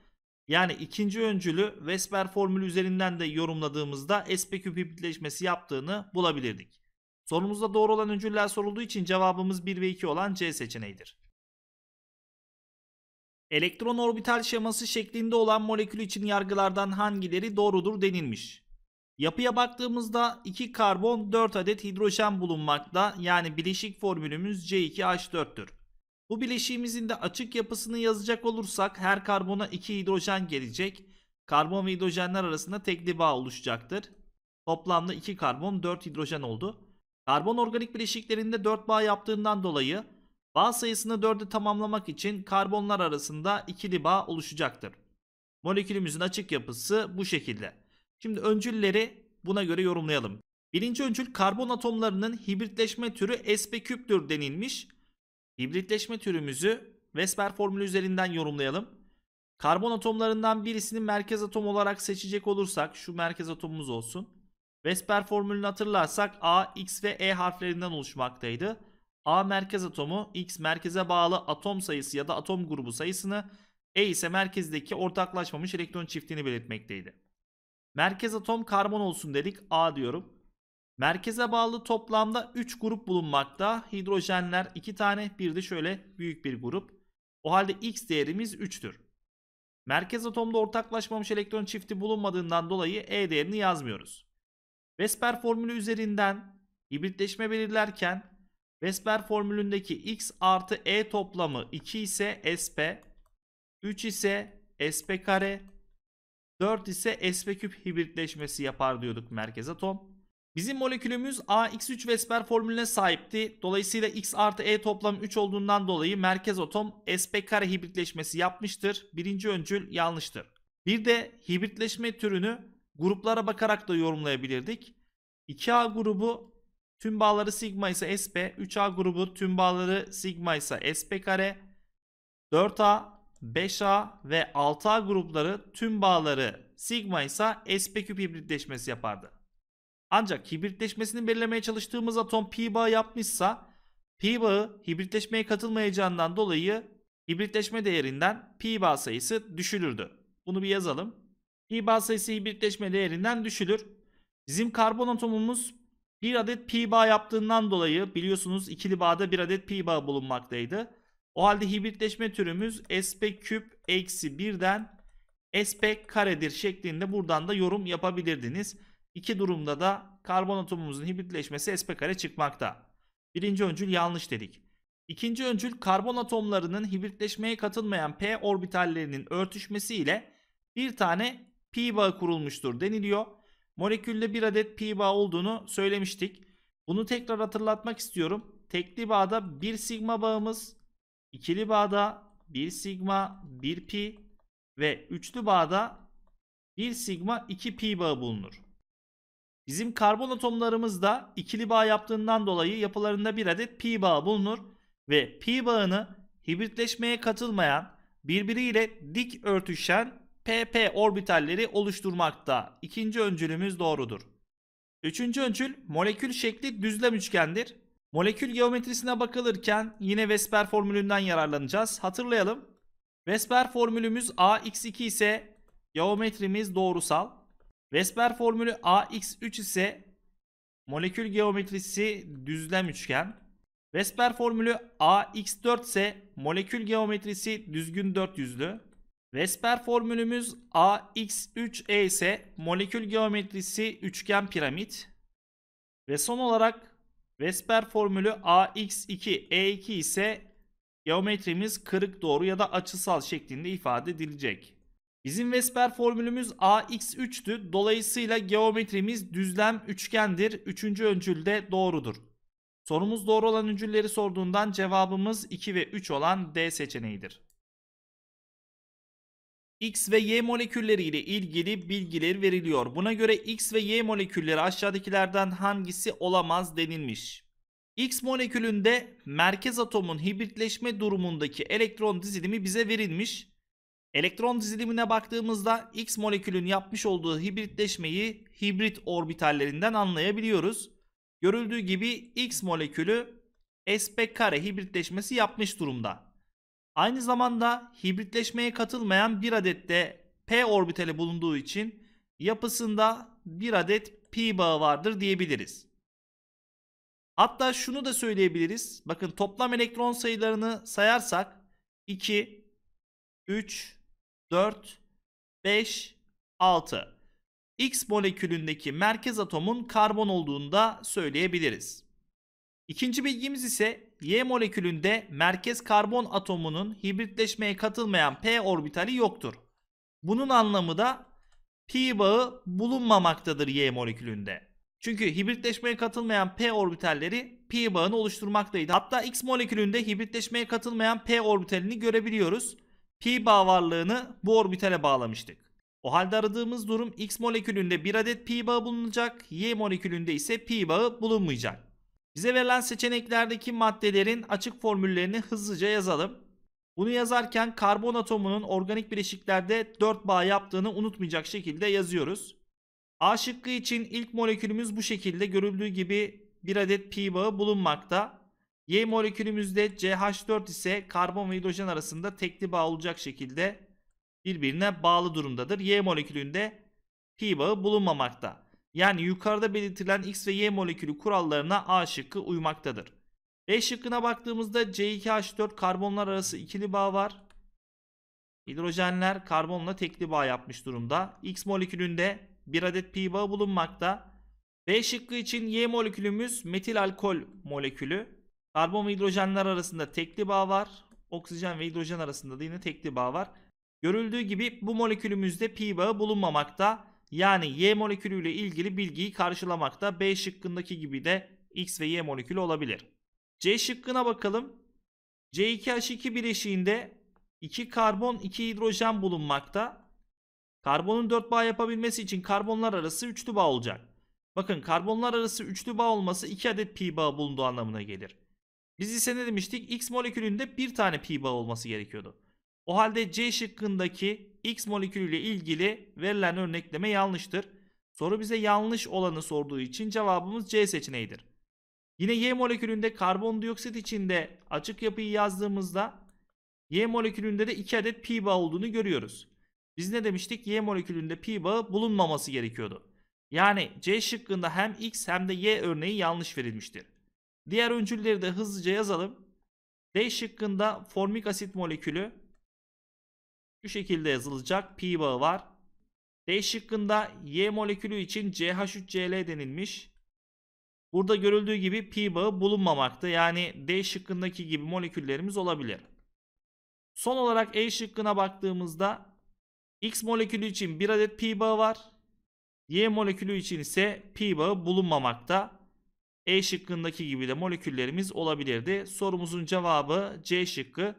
Yani ikinci öncülü Vesper formülü üzerinden de yorumladığımızda sp küp hibritleşmesi yaptığını bulabilirdik. Sorumuzda doğru olan öncüller sorulduğu için cevabımız 1 ve 2 olan C seçeneğidir. Elektron orbital şeması şeklinde olan molekül için yargılardan hangileri doğrudur denilmiş. Yapıya baktığımızda 2 karbon 4 adet hidrojen bulunmakta yani bileşik formülümüz C2H4'tür. Bu bileşiğimizin de açık yapısını yazacak olursak her karbona 2 hidrojen gelecek. Karbon ve hidrojenler arasında tekli bağ oluşacaktır. Toplamda 2 karbon 4 hidrojen oldu. Karbon organik bileşiklerinde 4 bağ yaptığından dolayı bağ sayısını 4'ü tamamlamak için karbonlar arasında ikili bağ oluşacaktır. Molekülümüzün açık yapısı bu şekilde. Şimdi öncülleri buna göre yorumlayalım. Birinci öncül karbon atomlarının hibritleşme türü sp küptür denilmiş. Hibritleşme türümüzü Vesper formülü üzerinden yorumlayalım. Karbon atomlarından birisini merkez atom olarak seçecek olursak şu merkez atomumuz olsun. Vesper formülünü hatırlarsak A, X ve E harflerinden oluşmaktaydı. A merkez atomu, X merkeze bağlı atom sayısı ya da atom grubu sayısını, E ise merkezdeki ortaklaşmamış elektron çiftini belirtmekteydi. Merkez atom karbon olsun dedik. A diyorum. Merkeze bağlı toplamda 3 grup bulunmakta. Hidrojenler 2 tane, bir de şöyle büyük bir grup. O halde x değerimiz 3'tür. Merkez atomda ortaklaşmamış elektron çifti bulunmadığından dolayı E değerini yazmıyoruz. Vesper formülü üzerinden hibritleşme belirlerken Vesper formülündeki x artı e toplamı 2 ise sp, 3 ise sp kare, 4 ise sp küp hibritleşmesi yapar diyorduk merkez atom. Bizim molekülümüz AX3 Vesper formülüne sahipti. Dolayısıyla X artı E toplam 3 olduğundan dolayı merkez atom sp kare hibritleşmesi yapmıştır. Birinci öncül yanlıştır. Bir de hibritleşme türünü gruplara bakarak da yorumlayabilirdik. 2A grubu tüm bağları sigma ise sp, 3A grubu tüm bağları sigma ise sp kare, 4A 5A ve 6A grupları tüm bağları sigma ise sp hibritleşmesi yapardı. Ancak hibritleşmesini belirlemeye çalıştığımız atom pi bağı yapmışsa pi bağı hibritleşmeye katılmayacağından dolayı hibritleşme değerinden pi bağ sayısı düşülürdü. Bunu bir yazalım. Pi bağ sayısı hibritleşme değerinden düşülür. Bizim karbon atomumuz bir adet pi bağ yaptığından dolayı biliyorsunuz ikili bağda bir adet pi bağ bulunmaktaydı. O halde hibritleşme türümüz sp küp eksi birden sp karedir şeklinde buradan da yorum yapabilirdiniz. İki durumda da karbon atomumuzun hibritleşmesi sp kare çıkmakta. Birinci öncül yanlış dedik. İkinci öncül karbon atomlarının hibritleşmeye katılmayan p orbitallerinin örtüşmesi ile bir tane pi bağı kurulmuştur deniliyor. Molekülde bir adet pi bağı olduğunu söylemiştik. Bunu tekrar hatırlatmak istiyorum. Tekli bağda bir sigma bağımız, ikili bağda 1 sigma 1 pi ve üçlü bağda 1 sigma 2 pi bağı bulunur. Bizim karbon atomlarımız da ikili bağ yaptığından dolayı yapılarında bir adet pi bağı bulunur ve pi bağını hibritleşmeye katılmayan birbiriyle dik örtüşen pp orbitalleri oluşturmakta. İkinci öncülümüz doğrudur. Üçüncü öncül molekül şekli düzlem üçgendir Molekül geometrisine bakılırken yine Vesper formülünden yararlanacağız. Hatırlayalım. Vesper formülümüz AX2 ise geometrimiz doğrusal. Vesper formülü AX3 ise molekül geometrisi düzlem üçgen. Vesper formülü AX4 ise molekül geometrisi düzgün dört yüzlü. Vesper formülümüz AX3E ise molekül geometrisi üçgen piramit. Ve son olarak Vesper formülü AX2, E2 ise geometrimiz kırık doğru ya da açısal şeklinde ifade edilecek. Bizim Vesper formülümüz AX3'tü. Dolayısıyla geometrimiz düzlem üçgendir. Üçüncü öncül de doğrudur. Sorumuz doğru olan öncülleri sorduğundan cevabımız 2 ve 3 olan D seçeneğidir. X ve Y molekülleri ile ilgili bilgileri veriliyor. Buna göre X ve Y molekülleri aşağıdakilerden hangisi olamaz denilmiş. X molekülünde merkez atomun hibritleşme durumundaki elektron dizilimi bize verilmiş. Elektron dizilimine baktığımızda X molekülün yapmış olduğu hibritleşmeyi hibrit orbitallerinden anlayabiliyoruz. Görüldüğü gibi X molekülü sp kare hibritleşmesi yapmış durumda. Aynı zamanda hibritleşmeye katılmayan bir adet de p orbitali bulunduğu için yapısında bir adet pi bağı vardır diyebiliriz. Hatta şunu da söyleyebiliriz. Bakın toplam elektron sayılarını sayarsak 2, 3, 4, 5, 6. X molekülündeki merkez atomun karbon olduğunu da söyleyebiliriz. İkinci bilgimiz ise Y molekülünde merkez karbon atomunun hibritleşmeye katılmayan P orbitali yoktur. Bunun anlamı da pi bağı bulunmamaktadır Y molekülünde. Çünkü hibritleşmeye katılmayan P orbitalleri pi bağını oluşturmaktaydı. Hatta X molekülünde hibritleşmeye katılmayan P orbitalini görebiliyoruz. Pi bağ varlığını bu orbitale bağlamıştık. O halde aradığımız durum X molekülünde bir adet pi bağı bulunacak, Y molekülünde ise pi bağı bulunmayacak. Bize verilen seçeneklerdeki maddelerin açık formüllerini hızlıca yazalım. Bunu yazarken karbon atomunun organik bileşiklerde 4 bağ yaptığını unutmayacak şekilde yazıyoruz. A şıkkı için ilk molekülümüz bu şekilde görüldüğü gibi bir adet pi bağı bulunmakta. Y molekülümüzde CH4 ise karbon ve hidrojen arasında tekli bağ olacak şekilde birbirine bağlı durumdadır. Y molekülünde pi bağı bulunmamakta. Yani yukarıda belirtilen X ve Y molekülü kurallarına A şıkkı uymaktadır. B şıkkına baktığımızda C2H4 karbonlar arası ikili bağ var. Hidrojenler karbonla tekli bağ yapmış durumda. X molekülünde bir adet pi bağı bulunmakta. B şıkkı için Y molekülümüz metil alkol molekülü. Karbon ve hidrojenler arasında tekli bağ var. Oksijen ve hidrojen arasında da yine tekli bağ var. Görüldüğü gibi bu molekülümüzde pi bağı bulunmamakta. Yani Y molekülüyle ilgili bilgiyi karşılamakta B şıkkındaki gibi de X ve Y molekülü olabilir. C şıkkına bakalım. C2H2 bileşiğinde 2 karbon 2 hidrojen bulunmakta. Karbonun 4 bağ yapabilmesi için karbonlar arası üçlü bağ olacak. Bakın karbonlar arası üçlü bağ olması 2 adet pi bağı bulunduğu anlamına gelir. Biz ise ne demiştik? X molekülünde bir tane pi bağı olması gerekiyordu. O halde C şıkkındaki X molekülüyle ilgili verilen örnekleme yanlıştır. Soru bize yanlış olanı sorduğu için cevabımız C seçeneğidir. Yine Y molekülünde karbondioksit içinde açık yapıyı yazdığımızda Y molekülünde de 2 adet pi bağı olduğunu görüyoruz. Biz ne demiştik? Y molekülünde pi bağı bulunmaması gerekiyordu. Yani C şıkkında hem X hem de Y örneği yanlış verilmiştir. Diğer öncülleri de hızlıca yazalım. D şıkkında formik asit molekülü şu şekilde yazılacak pi bağı var. D şıkkında Y molekülü için CH3Cl denilmiş. Burada görüldüğü gibi pi bağı bulunmamakta. Yani D şıkkındaki gibi moleküllerimiz olabilir. Son olarak E şıkkına baktığımızda X molekülü için bir adet pi bağı var. Y molekülü için ise pi bağı bulunmamakta. E şıkkındaki gibi de moleküllerimiz olabilirdi. Sorumuzun cevabı C şıkkı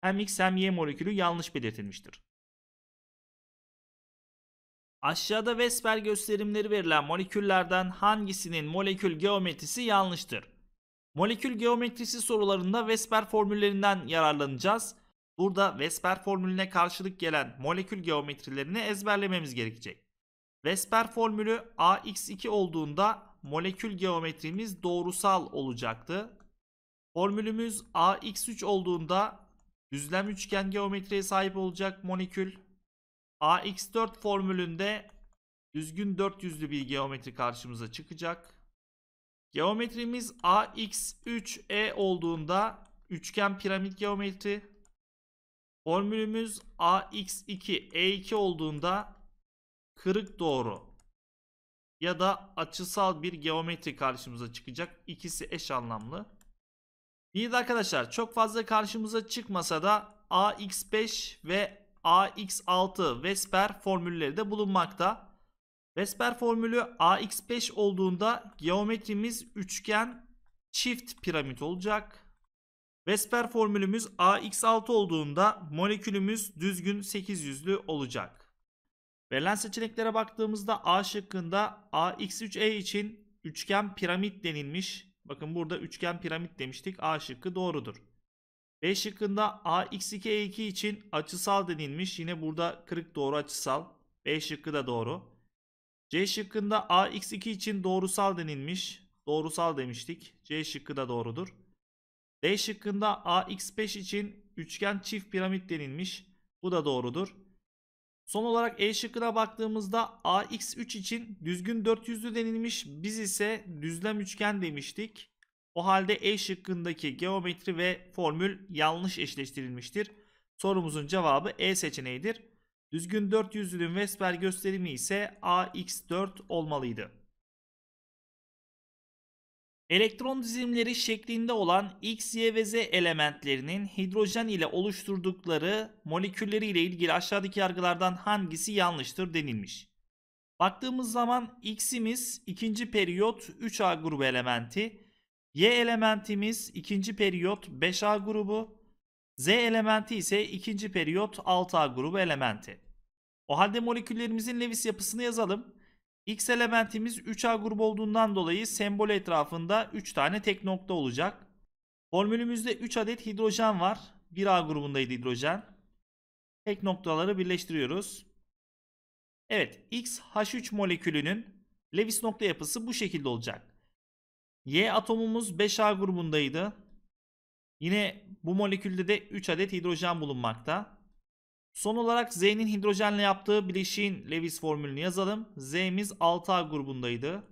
hem X hem Y molekülü yanlış belirtilmiştir. Aşağıda Vesper gösterimleri verilen moleküllerden hangisinin molekül geometrisi yanlıştır? Molekül geometrisi sorularında Vesper formüllerinden yararlanacağız. Burada Vesper formülüne karşılık gelen molekül geometrilerini ezberlememiz gerekecek. Vesper formülü AX2 olduğunda molekül geometrimiz doğrusal olacaktı. Formülümüz AX3 olduğunda Düzlem üçgen geometriye sahip olacak molekül. AX4 formülünde düzgün dört yüzlü bir geometri karşımıza çıkacak. Geometrimiz AX3E olduğunda üçgen piramit geometri. Formülümüz AX2E2 olduğunda kırık doğru ya da açısal bir geometri karşımıza çıkacak. İkisi eş anlamlı. Bir arkadaşlar çok fazla karşımıza çıkmasa da AX5 ve AX6 Vesper formülleri de bulunmakta. Vesper formülü AX5 olduğunda geometrimiz üçgen çift piramit olacak. Vesper formülümüz AX6 olduğunda molekülümüz düzgün 8 yüzlü olacak. Verilen seçeneklere baktığımızda A şıkkında AX3E için üçgen piramit denilmiş. Bakın burada üçgen piramit demiştik. A şıkkı doğrudur. B şıkkında AX2 E2 için açısal denilmiş. Yine burada kırık doğru açısal. B şıkkı da doğru. C şıkkında AX2 için doğrusal denilmiş. Doğrusal demiştik. C şıkkı da doğrudur. D şıkkında AX5 için üçgen çift piramit denilmiş. Bu da doğrudur. Son olarak E şıkkına baktığımızda AX3 için düzgün 400'lü denilmiş. Biz ise düzlem üçgen demiştik. O halde E şıkkındaki geometri ve formül yanlış eşleştirilmiştir. Sorumuzun cevabı E seçeneğidir. Düzgün 400'lünün Vesper gösterimi ise AX4 olmalıydı. Elektron dizimleri şeklinde olan X, Y ve Z elementlerinin hidrojen ile oluşturdukları molekülleri ile ilgili aşağıdaki yargılardan hangisi yanlıştır denilmiş. Baktığımız zaman X'imiz 2. periyot 3A grubu elementi, Y elementimiz 2. periyot 5A grubu, Z elementi ise 2. periyot 6A grubu elementi. O halde moleküllerimizin Lewis yapısını yazalım. X elementimiz 3A grubu olduğundan dolayı sembol etrafında 3 tane tek nokta olacak. Formülümüzde 3 adet hidrojen var. 1A grubundaydı hidrojen. Tek noktaları birleştiriyoruz. Evet, XH3 molekülünün Lewis nokta yapısı bu şekilde olacak. Y atomumuz 5A grubundaydı. Yine bu molekülde de 3 adet hidrojen bulunmakta. Son olarak Z'nin hidrojenle yaptığı bileşiğin Lewis formülünü yazalım. Z'miz 6A grubundaydı.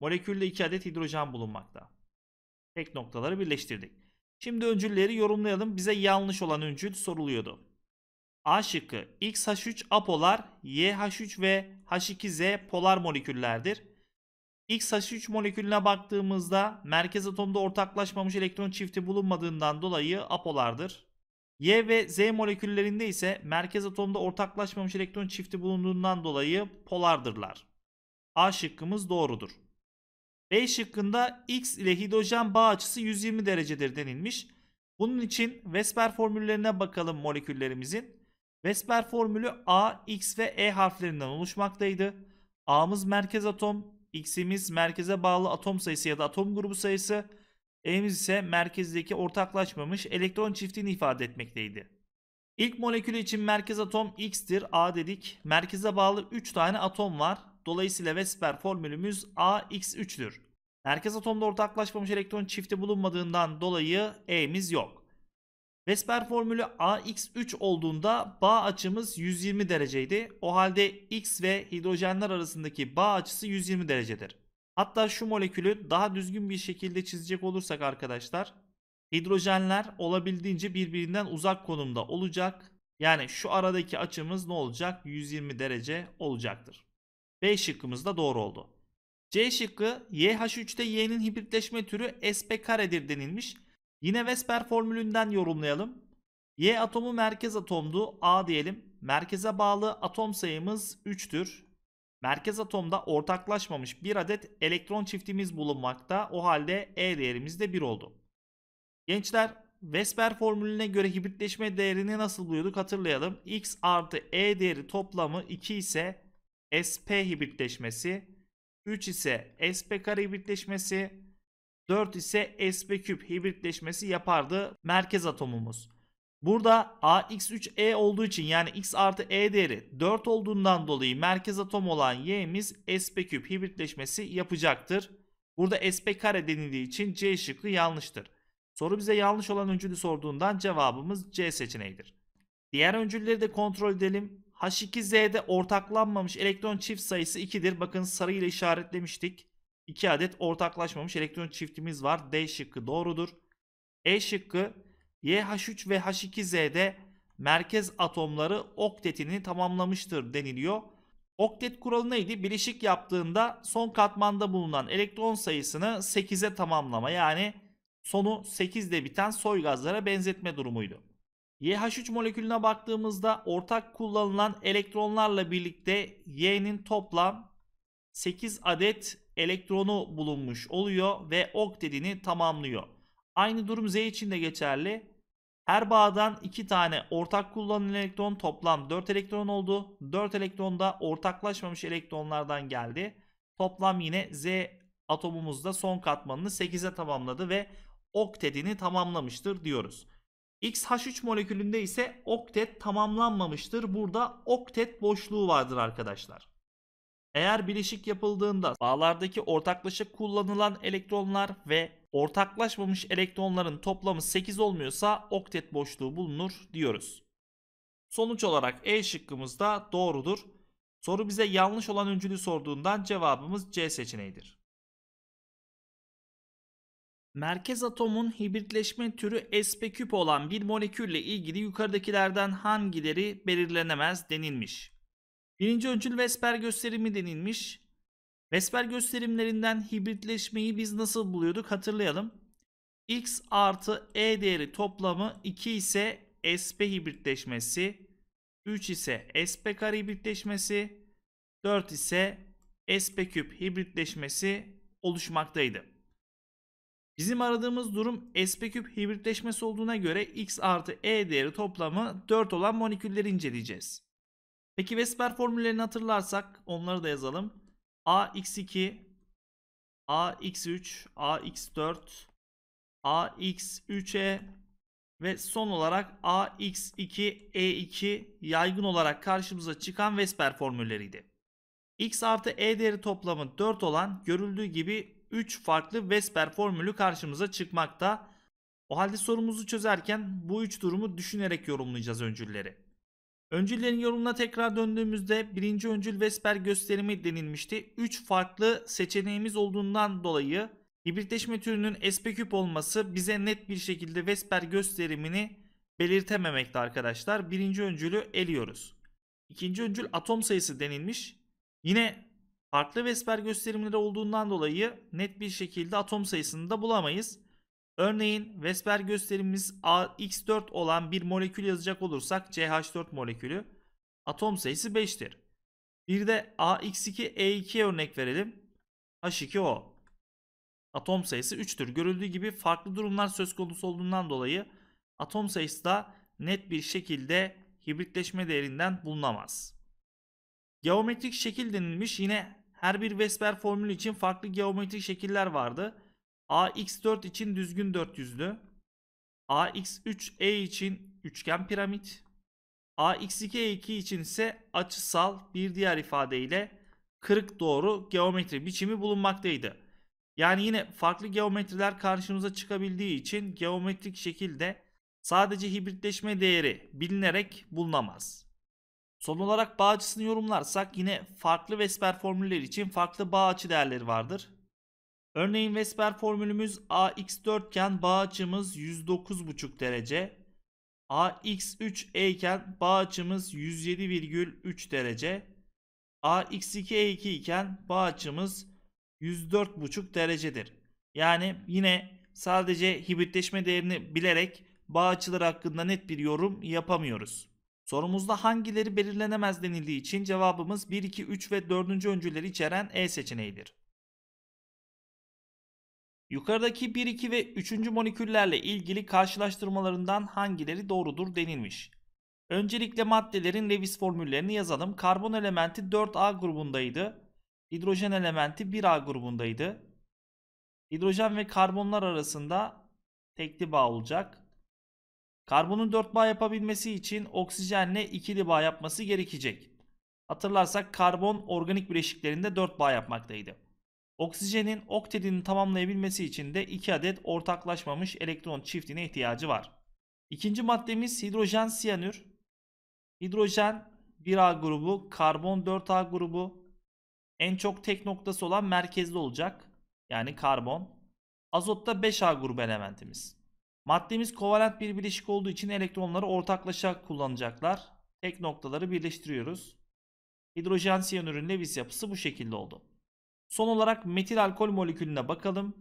Molekülde 2 adet hidrojen bulunmakta. Tek noktaları birleştirdik. Şimdi öncülleri yorumlayalım. Bize yanlış olan öncül soruluyordu. A şıkkı XH3 apolar, YH3 ve H2Z polar moleküllerdir. XH3 molekülüne baktığımızda merkez atomda ortaklaşmamış elektron çifti bulunmadığından dolayı apolardır. Y ve Z moleküllerinde ise merkez atomda ortaklaşmamış elektron çifti bulunduğundan dolayı polardırlar. A şıkkımız doğrudur. B şıkkında X ile hidrojen bağ açısı 120 derecedir denilmiş. Bunun için Vesper formüllerine bakalım moleküllerimizin. Vesper formülü A, X ve E harflerinden oluşmaktaydı. A'mız merkez atom, X'imiz merkeze bağlı atom sayısı ya da atom grubu sayısı, E'miz ise merkezdeki ortaklaşmamış elektron çiftliğini ifade etmekteydi. İlk molekül için merkez atom X'tir A dedik. Merkeze bağlı 3 tane atom var. Dolayısıyla Vesper formülümüz AX3'tür. Merkez atomda ortaklaşmamış elektron çifti bulunmadığından dolayı E'miz yok. Vesper formülü AX3 olduğunda bağ açımız 120 dereceydi. O halde X ve hidrojenler arasındaki bağ açısı 120 derecedir. Hatta şu molekülü daha düzgün bir şekilde çizecek olursak arkadaşlar hidrojenler olabildiğince birbirinden uzak konumda olacak. Yani şu aradaki açımız ne olacak? 120 derece olacaktır. B şıkkımız da doğru oldu. C şıkkı YH3'te Y'nin hibritleşme türü SP karedir denilmiş. Yine Vesper formülünden yorumlayalım. Y atomu merkez atomdu. A diyelim. Merkeze bağlı atom sayımız 3'tür. Merkez atomda ortaklaşmamış bir adet elektron çiftimiz bulunmakta. O halde E değerimiz de 1 oldu. Gençler Vesper formülüne göre hibritleşme değerini nasıl buluyorduk hatırlayalım. X artı E değeri toplamı 2 ise SP hibritleşmesi, 3 ise SP kare hibritleşmesi, 4 ise SP küp hibritleşmesi yapardı merkez atomumuz. Burada AX3E olduğu için yani X artı E değeri 4 olduğundan dolayı merkez atom olan Y'miz SP küp hibritleşmesi yapacaktır. Burada SP kare denildiği için C şıkkı yanlıştır. Soru bize yanlış olan öncülü sorduğundan cevabımız C seçeneğidir. Diğer öncülleri de kontrol edelim. H2Z'de ortaklanmamış elektron çift sayısı 2'dir. Bakın sarı ile işaretlemiştik. 2 adet ortaklaşmamış elektron çiftimiz var. D şıkkı doğrudur. E şıkkı YH3 ve H2Z'de merkez atomları oktetini tamamlamıştır deniliyor. Oktet kuralı neydi? Bileşik yaptığında son katmanda bulunan elektron sayısını 8'e tamamlama yani sonu 8 ile biten soy gazlara benzetme durumuydu. YH3 molekülüne baktığımızda ortak kullanılan elektronlarla birlikte Y'nin toplam 8 adet elektronu bulunmuş oluyor ve oktetini tamamlıyor. Aynı durum Z için de geçerli. Her bağdan 2 tane ortak kullanılan elektron toplam 4 elektron oldu. 4 elektron da ortaklaşmamış elektronlardan geldi. Toplam yine Z atomumuzda son katmanını 8'e tamamladı ve oktetini tamamlamıştır diyoruz. XH3 molekülünde ise oktet tamamlanmamıştır. Burada oktet boşluğu vardır arkadaşlar. Eğer bileşik yapıldığında bağlardaki ortaklaşa kullanılan elektronlar ve ortaklaşmamış elektronların toplamı 8 olmuyorsa oktet boşluğu bulunur diyoruz. Sonuç olarak E şıkkımız da doğrudur. Soru bize yanlış olan öncülü sorduğundan cevabımız C seçeneğidir. Merkez atomun hibritleşme türü sp küp olan bir molekülle ilgili yukarıdakilerden hangileri belirlenemez denilmiş. Birinci öncül Vesper gösterimi denilmiş. Vesper gösterimlerinden hibritleşmeyi biz nasıl buluyorduk hatırlayalım. X artı E değeri toplamı 2 ise SP hibritleşmesi, 3 ise SP kare hibritleşmesi, 4 ise SP küp hibritleşmesi oluşmaktaydı. Bizim aradığımız durum SP küp hibritleşmesi olduğuna göre X artı E değeri toplamı 4 olan moleküller inceleyeceğiz. Peki Vesper formüllerini hatırlarsak onları da yazalım. AX2, AX3, AX4, AX3E ve son olarak AX2E2 yaygın olarak karşımıza çıkan Vesper formülleriydi. X artı E değeri toplamı 4 olan görüldüğü gibi 3 farklı Vesper formülü karşımıza çıkmakta. O halde sorumuzu çözerken bu üç durumu düşünerek yorumlayacağız öncülleri. Öncüllerin yorumuna tekrar döndüğümüzde birinci öncül Vesper gösterimi denilmişti. 3 farklı seçeneğimiz olduğundan dolayı hibritleşme türünün SP küp olması bize net bir şekilde Vesper gösterimini belirtememekte arkadaşlar. Birinci öncülü eliyoruz. İkinci öncül atom sayısı denilmiş. Yine farklı Vesper gösterimleri olduğundan dolayı net bir şekilde atom sayısını da bulamayız. Örneğin Vesper gösterimimiz ax 4 olan bir molekül yazacak olursak CH4 molekülü atom sayısı 5'tir. Bir de AX2E2 örnek verelim. H2O. Atom sayısı 3'tür. Görüldüğü gibi farklı durumlar söz konusu olduğundan dolayı atom sayısı da net bir şekilde hibritleşme değerinden bulunamaz. Geometrik şekil denilmiş yine her bir Vesper formülü için farklı geometrik şekiller vardı. AX4 için düzgün dörtyüzlü. AX3E için üçgen piramit. AX2E2 için ise açısal bir diğer ifadeyle kırık doğru geometri biçimi bulunmaktaydı. Yani yine farklı geometriler karşımıza çıkabildiği için geometrik şekilde sadece hibritleşme değeri bilinerek bulunamaz. Son olarak bağ açısını yorumlarsak yine farklı Vesper formülleri için farklı bağ açı değerleri vardır. Örneğin Vesper formülümüz AX4 iken bağ açımız 109,5 derece. AX3E iken bağ açımız 107,3 derece. AX2E2 iken bağ açımız 104,5 derecedir. Yani yine sadece hibritleşme değerini bilerek bağ açıları hakkında net bir yorum yapamıyoruz. Sorumuzda hangileri belirlenemez denildiği için cevabımız 1, 2, 3 ve 4. öncüleri içeren E seçeneğidir. Yukarıdaki 1, 2 ve 3. moleküllerle ilgili karşılaştırmalarından hangileri doğrudur denilmiş. Öncelikle maddelerin Lewis formüllerini yazalım. Karbon elementi 4A grubundaydı. Hidrojen elementi 1A grubundaydı. Hidrojen ve karbonlar arasında tekli bağ olacak. Karbonun 4 bağ yapabilmesi için oksijenle ikili bağ yapması gerekecek. Hatırlarsak karbon organik bileşiklerinde 4 bağ yapmaktaydı. Oksijenin oktetini tamamlayabilmesi için de 2 adet ortaklaşmamış elektron çiftine ihtiyacı var. İkinci maddemiz hidrojen siyanür. Hidrojen 1A grubu, karbon 4A grubu en çok tek noktası olan merkezde olacak. Yani karbon. Azotta 5A grubu elementimiz. Maddemiz kovalent bir bileşik olduğu için elektronları ortaklaşa kullanacaklar. Tek noktaları birleştiriyoruz. Hidrojen siyanürün Lewis yapısı bu şekilde oldu. Son olarak metil alkol molekülüne bakalım.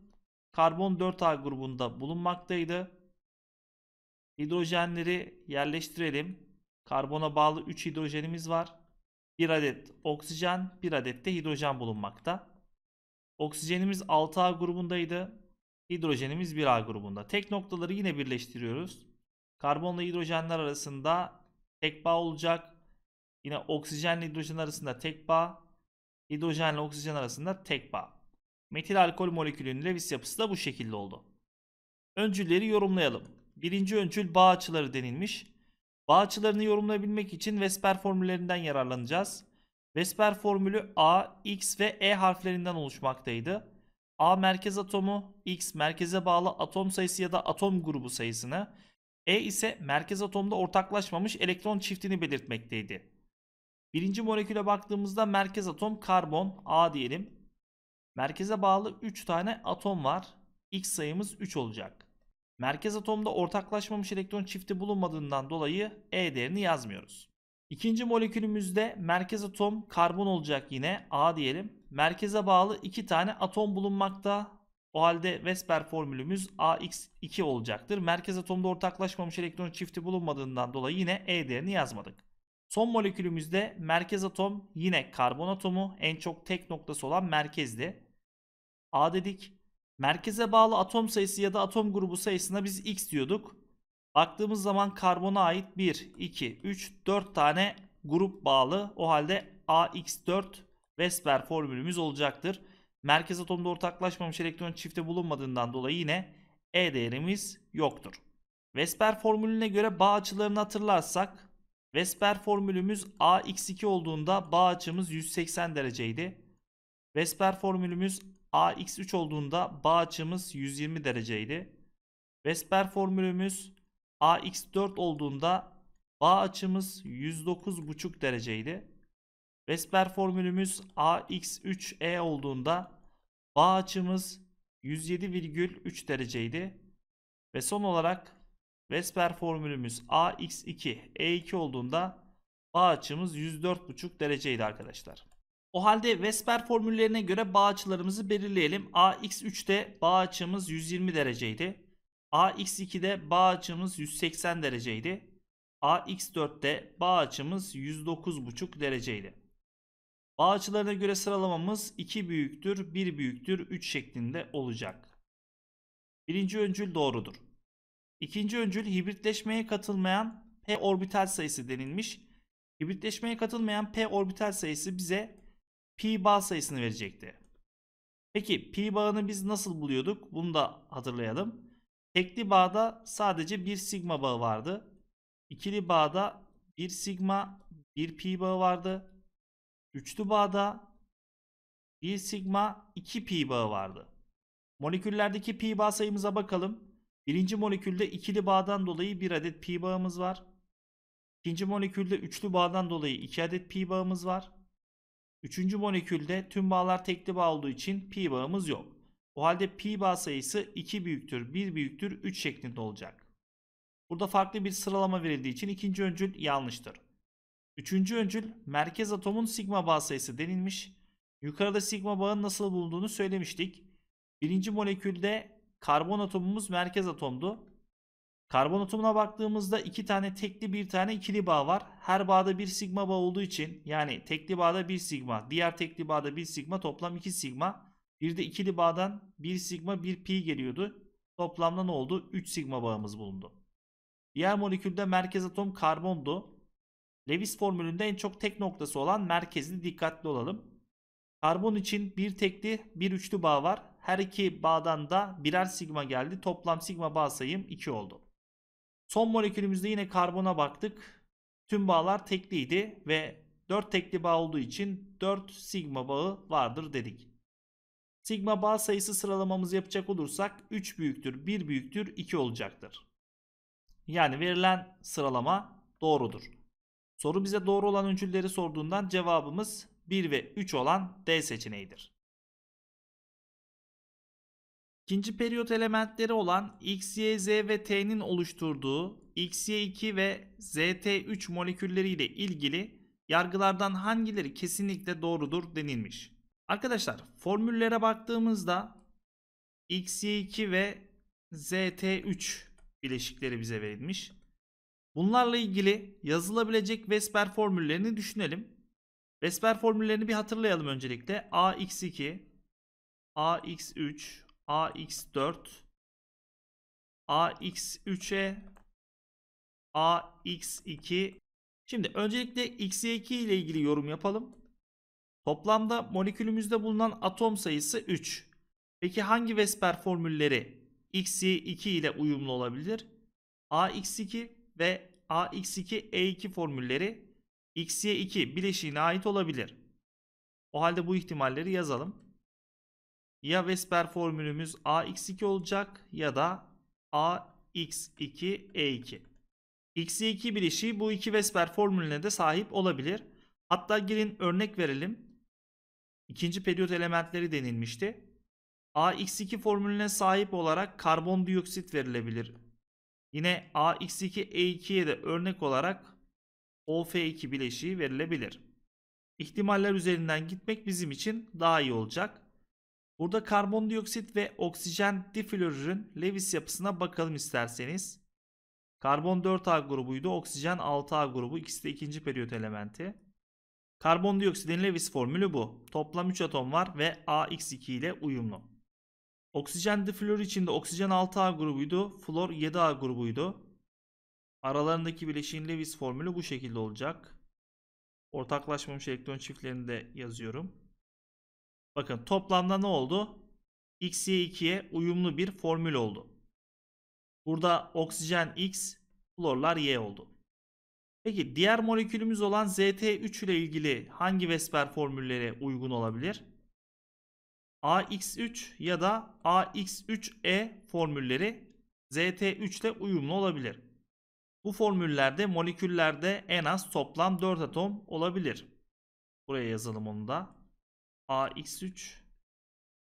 Karbon 4A grubunda bulunmaktaydı. Hidrojenleri yerleştirelim. Karbona bağlı 3 hidrojenimiz var. 1 adet oksijen, 1 adet de hidrojen bulunmakta. Oksijenimiz 6A grubundaydı. Hidrojenimiz 1A grubunda. Tek noktaları yine birleştiriyoruz. Karbonla hidrojenler arasında tek bağ olacak. Yine oksijenle hidrojen arasında tek bağ. Hidrojenle oksijen arasında tek bağ. Metil alkol molekülünün Lewis yapısı da bu şekilde oldu. Öncülleri yorumlayalım. Birinci öncül bağ açıları denilmiş. Bağ açılarını yorumlayabilmek için Vesper formüllerinden yararlanacağız. Vesper formülü A, X ve E harflerinden oluşmaktaydı. A merkez atomu, X merkeze bağlı atom sayısı ya da atom grubu sayısını, E ise merkez atomda ortaklaşmamış elektron çiftini belirtmekteydi. Birinci moleküle baktığımızda merkez atom karbon A diyelim. Merkeze bağlı 3 tane atom var. X sayımız 3 olacak. Merkez atomda ortaklaşmamış elektron çifti bulunmadığından dolayı E değerini yazmıyoruz. İkinci molekülümüzde merkez atom karbon olacak yine A diyelim. Merkeze bağlı 2 tane atom bulunmakta. O halde Vesper formülümüz AX2 olacaktır. Merkez atomda ortaklaşmamış elektron çifti bulunmadığından dolayı yine E değerini yazmadık. Son molekülümüzde merkez atom yine karbon atomu en çok tek noktası olan merkezdi. A dedik. Merkeze bağlı atom sayısı ya da atom grubu sayısına biz X diyorduk. Baktığımız zaman karbona ait 1, 2, 3, 4 tane grup bağlı. O halde AX4 Vesper formülümüz olacaktır. Merkez atomda ortaklaşmamış elektron çifte bulunmadığından dolayı yine E değerimiz yoktur. Vesper formülüne göre bağ açılarını hatırlarsak Vesper formülümüz AX2 olduğunda bağ açımız 180 dereceydi. Vesper formülümüz AX3 olduğunda bağ açımız 120 dereceydi. Vesper formülümüz AX4 olduğunda bağ açımız 109,5 dereceydi. Vesper formülümüz AX3E olduğunda bağ açımız 107,3 dereceydi. Ve son olarak Vesper formülümüz AX2, E2 olduğunda bağ açımız 104,5 dereceydi arkadaşlar. O halde Vesper formüllerine göre bağ açılarımızı belirleyelim. AX3'te bağ açımız 120 dereceydi. AX2'de bağ açımız 180 dereceydi. AX4'te bağ açımız 109,5 dereceydi. Bağ açılarına göre sıralamamız 2 büyüktür, 1 büyüktür, 3 şeklinde olacak. Birinci öncül doğrudur. İkinci öncül hibritleşmeye katılmayan p orbital sayısı denilmiş. Hibritleşmeye katılmayan p orbital sayısı bize pi bağ sayısını verecekti. Peki pi bağını biz nasıl buluyorduk? Bunu da hatırlayalım. Tekli bağda sadece bir sigma bağı vardı. İkili bağda bir sigma, bir pi bağı vardı. Üçlü bağda bir sigma, iki pi bağı vardı. Moleküllerdeki pi bağ sayımıza bakalım. Birinci molekülde ikili bağdan dolayı bir adet pi bağımız var. İkinci molekülde üçlü bağdan dolayı iki adet pi bağımız var. Üçüncü molekülde tüm bağlar tekli bağ olduğu için pi bağımız yok. O halde pi bağ sayısı 2 büyüktür 1 büyüktür 3 şeklinde olacak. Burada farklı bir sıralama verildiği için ikinci öncül yanlıştır. Üçüncü öncül merkez atomun sigma bağ sayısı denilmiş. Yukarıda sigma bağın nasıl bulunduğunu söylemiştik. Birinci molekülde Karbon atomumuz merkez atomdu. Karbon atomuna baktığımızda iki tane tekli bir tane ikili bağ var. Her bağda bir sigma bağ olduğu için yani tekli bağda bir sigma, diğer tekli bağda bir sigma toplam iki sigma. Bir de ikili bağdan bir sigma bir pi geliyordu. Toplamda ne oldu? 3 sigma bağımız bulundu. Diğer molekülde merkez atom karbondu. Lewis formülünde en çok tek noktası olan merkezli dikkatli olalım. Karbon için bir tekli bir üçlü bağ var. Her iki bağdan da birer sigma geldi. Toplam sigma bağ sayım 2 oldu. Son molekülümüzde yine karbona baktık. Tüm bağlar tekliydi ve 4 tekli bağ olduğu için 4 sigma bağı vardır dedik. Sigma bağ sayısı sıralamamız yapacak olursak 3 büyüktür 1 büyüktür 2 olacaktır. Yani verilen sıralama doğrudur. Soru bize doğru olan öncülleri sorduğundan cevabımız 1 ve 3 olan D seçeneğidir. İkinci periyot elementleri olan X, Y, Z ve T'nin oluşturduğu X, 2 ve ZT3 molekülleriyle ilgili yargılardan hangileri kesinlikle doğrudur denilmiş. Arkadaşlar formüllere baktığımızda X, 2 ve ZT3 bileşikleri bize verilmiş. Bunlarla ilgili yazılabilecek Vesper formüllerini düşünelim. Vesper formüllerini bir hatırlayalım öncelikle. AX2, AX3, AX4 AX3'e AX2 Şimdi öncelikle XY2 ile ilgili yorum yapalım. Toplamda molekülümüzde bulunan atom sayısı 3. Peki hangi Vesper formülleri XY2 ile uyumlu olabilir? AX2 ve AX2E2 formülleri XY2 bileşiğine ait olabilir. O halde bu ihtimalleri yazalım ya Vesper formülümüz AX2 olacak ya da AX2E2. XE2 e bileşiği bu iki Vesper formülüne de sahip olabilir. Hatta gelin örnek verelim. İkinci periyot elementleri denilmişti. AX2 formülüne sahip olarak karbondioksit verilebilir. Yine AX2E2'ye de örnek olarak OF2 bileşiği verilebilir. İhtimaller üzerinden gitmek bizim için daha iyi olacak. Burada karbondioksit ve oksijen diflorürün Lewis yapısına bakalım isterseniz. Karbon 4A grubuydu, oksijen 6A grubu. ikisi de ikinci periyot elementi. Karbondioksitin Lewis formülü bu. Toplam 3 atom var ve AX2 ile uyumlu. Oksijen diflorür içinde oksijen 6A grubuydu, flor 7A grubuydu. Aralarındaki bileşiğin Lewis formülü bu şekilde olacak. Ortaklaşmamış elektron çiftlerini de yazıyorum. Bakın toplamda ne oldu? X'ye 2'ye uyumlu bir formül oldu. Burada oksijen X, florlar Y oldu. Peki diğer molekülümüz olan ZT3 ile ilgili hangi Vesper formülleri uygun olabilir? AX3 ya da AX3E formülleri ZT3 ile uyumlu olabilir. Bu formüllerde moleküllerde en az toplam 4 atom olabilir. Buraya yazalım onu da. AX3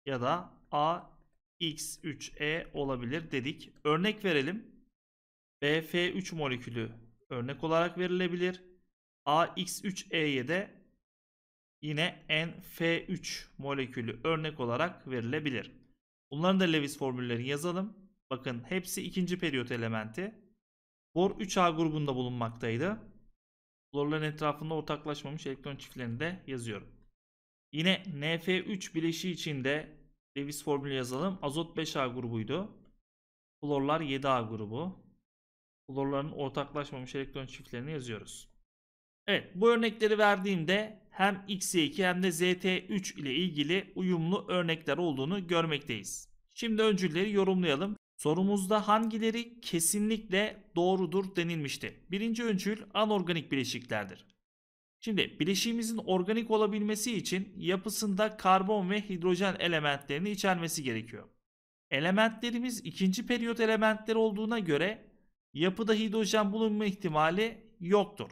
ya da AX3E olabilir dedik. Örnek verelim. BF3 molekülü örnek olarak verilebilir. AX3E'ye de yine NF3 molekülü örnek olarak verilebilir. Bunların da Lewis formüllerini yazalım. Bakın hepsi ikinci periyot elementi. Bor 3A grubunda bulunmaktaydı. Florların etrafında ortaklaşmamış elektron çiftlerini de yazıyorum. Yine NF3 bileşi içinde Lewis formülü yazalım. Azot 5A grubuydu. florlar 7A grubu. Florların ortaklaşmamış elektron çiftlerini yazıyoruz. Evet bu örnekleri verdiğimde hem XY2 hem de ZT3 ile ilgili uyumlu örnekler olduğunu görmekteyiz. Şimdi öncülleri yorumlayalım. Sorumuzda hangileri kesinlikle doğrudur denilmişti. Birinci öncül anorganik bileşiklerdir. Şimdi bileşiğimizin organik olabilmesi için yapısında karbon ve hidrojen elementlerini içermesi gerekiyor. Elementlerimiz ikinci periyot elementler olduğuna göre yapıda hidrojen bulunma ihtimali yoktur.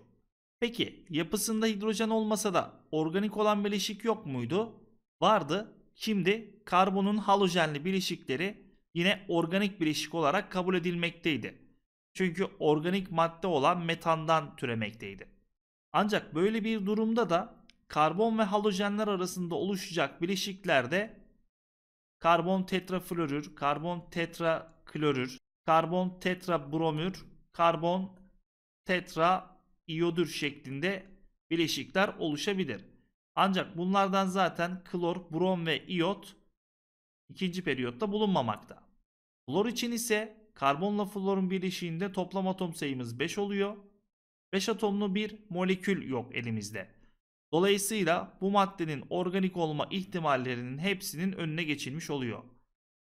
Peki yapısında hidrojen olmasa da organik olan bileşik yok muydu? Vardı. Şimdi karbonun halojenli bileşikleri yine organik bileşik olarak kabul edilmekteydi. Çünkü organik madde olan metandan türemekteydi. Ancak böyle bir durumda da karbon ve halojenler arasında oluşacak bileşiklerde karbon tetraflorür, karbon tetraklorür, karbon tetrabromür, karbon tetra iyodür şeklinde bileşikler oluşabilir. Ancak bunlardan zaten klor, brom ve iot ikinci periyotta bulunmamakta. Flor için ise karbonla florun birleşiğinde toplam atom sayımız 5 oluyor. 5 atomlu bir molekül yok elimizde. Dolayısıyla bu maddenin organik olma ihtimallerinin hepsinin önüne geçilmiş oluyor.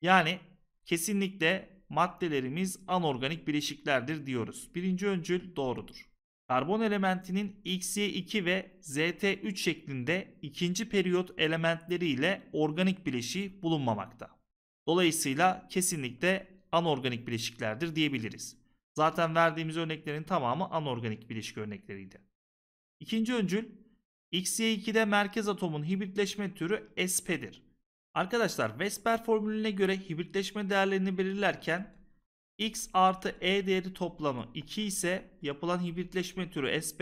Yani kesinlikle maddelerimiz anorganik bileşiklerdir diyoruz. Birinci öncül doğrudur. Karbon elementinin XY2 ve ZT3 şeklinde ikinci periyot elementleri ile organik bileşiği bulunmamakta. Dolayısıyla kesinlikle anorganik bileşiklerdir diyebiliriz. Zaten verdiğimiz örneklerin tamamı anorganik bileşik örnekleriydi. İkinci öncül XY2'de merkez atomun hibritleşme türü SP'dir. Arkadaşlar Vesper formülüne göre hibritleşme değerlerini belirlerken X artı E değeri toplamı 2 ise yapılan hibritleşme türü SP,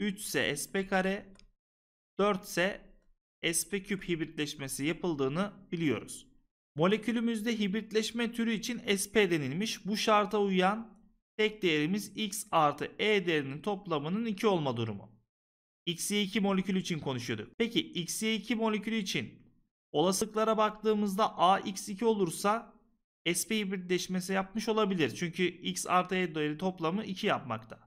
3 ise SP kare, 4 ise SP küp hibritleşmesi yapıldığını biliyoruz. Molekülümüzde hibritleşme türü için sp denilmiş. Bu şarta uyan tek değerimiz x artı e değerinin toplamının 2 olma durumu. XY2 molekülü için konuşuyorduk. Peki XY2 molekülü için olasılıklara baktığımızda a x 2 olursa SP hibritleşmesi yapmış olabilir. Çünkü X artı E değeri toplamı 2 yapmakta.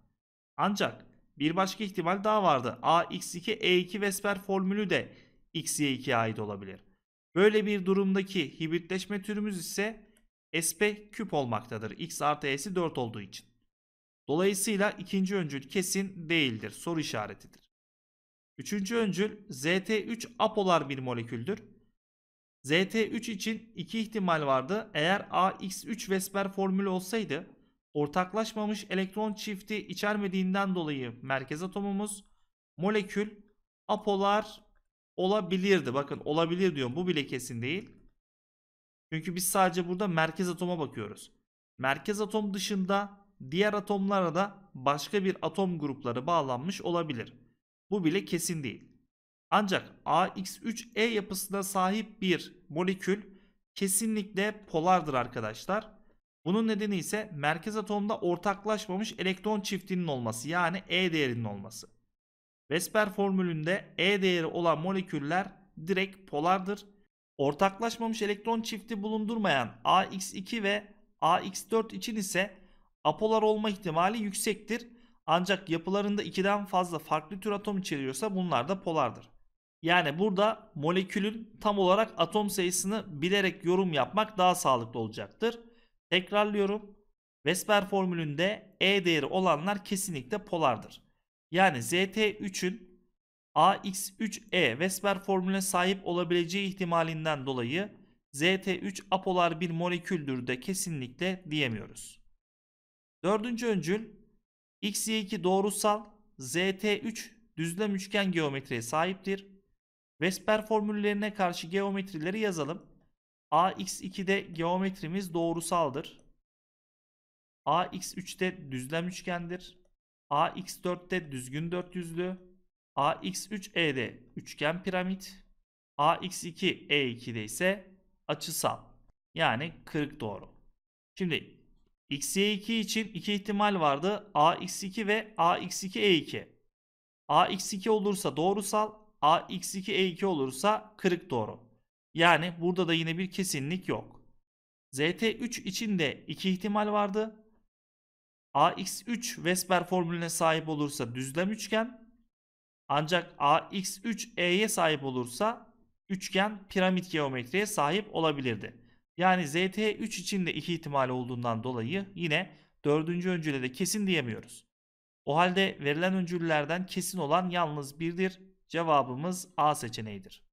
Ancak bir başka ihtimal daha vardı. A x 2 E2 Vesper formülü de XY2'ye ait olabilir. Böyle bir durumdaki hibritleşme türümüz ise SP küp olmaktadır. X artı si 4 olduğu için. Dolayısıyla ikinci öncül kesin değildir. Soru işaretidir. Üçüncü öncül ZT3 apolar bir moleküldür. ZT3 için iki ihtimal vardı. Eğer AX3 Vesper formülü olsaydı ortaklaşmamış elektron çifti içermediğinden dolayı merkez atomumuz molekül apolar olabilirdi. Bakın olabilir diyorum. Bu bile kesin değil. Çünkü biz sadece burada merkez atoma bakıyoruz. Merkez atom dışında diğer atomlara da başka bir atom grupları bağlanmış olabilir. Bu bile kesin değil. Ancak AX3E yapısına sahip bir molekül kesinlikle polardır arkadaşlar. Bunun nedeni ise merkez atomda ortaklaşmamış elektron çiftinin olması yani E değerinin olması. Vesper formülünde E değeri olan moleküller direkt polardır. Ortaklaşmamış elektron çifti bulundurmayan AX2 ve AX4 için ise apolar olma ihtimali yüksektir. Ancak yapılarında 2'den fazla farklı tür atom içeriyorsa bunlar da polardır. Yani burada molekülün tam olarak atom sayısını bilerek yorum yapmak daha sağlıklı olacaktır. Tekrarlıyorum. Vesper formülünde E değeri olanlar kesinlikle polardır. Yani ZT3'ün AX3E Vesper formülüne sahip olabileceği ihtimalinden dolayı ZT3 apolar bir moleküldür de kesinlikle diyemiyoruz. Dördüncü öncül XY2 doğrusal ZT3 düzlem üçgen geometriye sahiptir. Vesper formüllerine karşı geometrileri yazalım. AX2'de geometrimiz doğrusaldır. ax 3de düzlem üçgendir. AX4'te düzgün dörtyüzlü, AX3E'de üçgen piramit, AX2E2'de ise açısal yani kırık doğru. Şimdi XY2 için iki ihtimal vardı. AX2 ve AX2E2. AX2 olursa doğrusal, AX2E2 olursa kırık doğru. Yani burada da yine bir kesinlik yok. ZT3 için de iki ihtimal vardı. AX3 Vesper formülüne sahip olursa düzlem üçgen. Ancak AX3E'ye sahip olursa üçgen piramit geometriye sahip olabilirdi. Yani ZT3 için de iki ihtimal olduğundan dolayı yine dördüncü öncüle de kesin diyemiyoruz. O halde verilen öncüllerden kesin olan yalnız birdir. Cevabımız A seçeneğidir.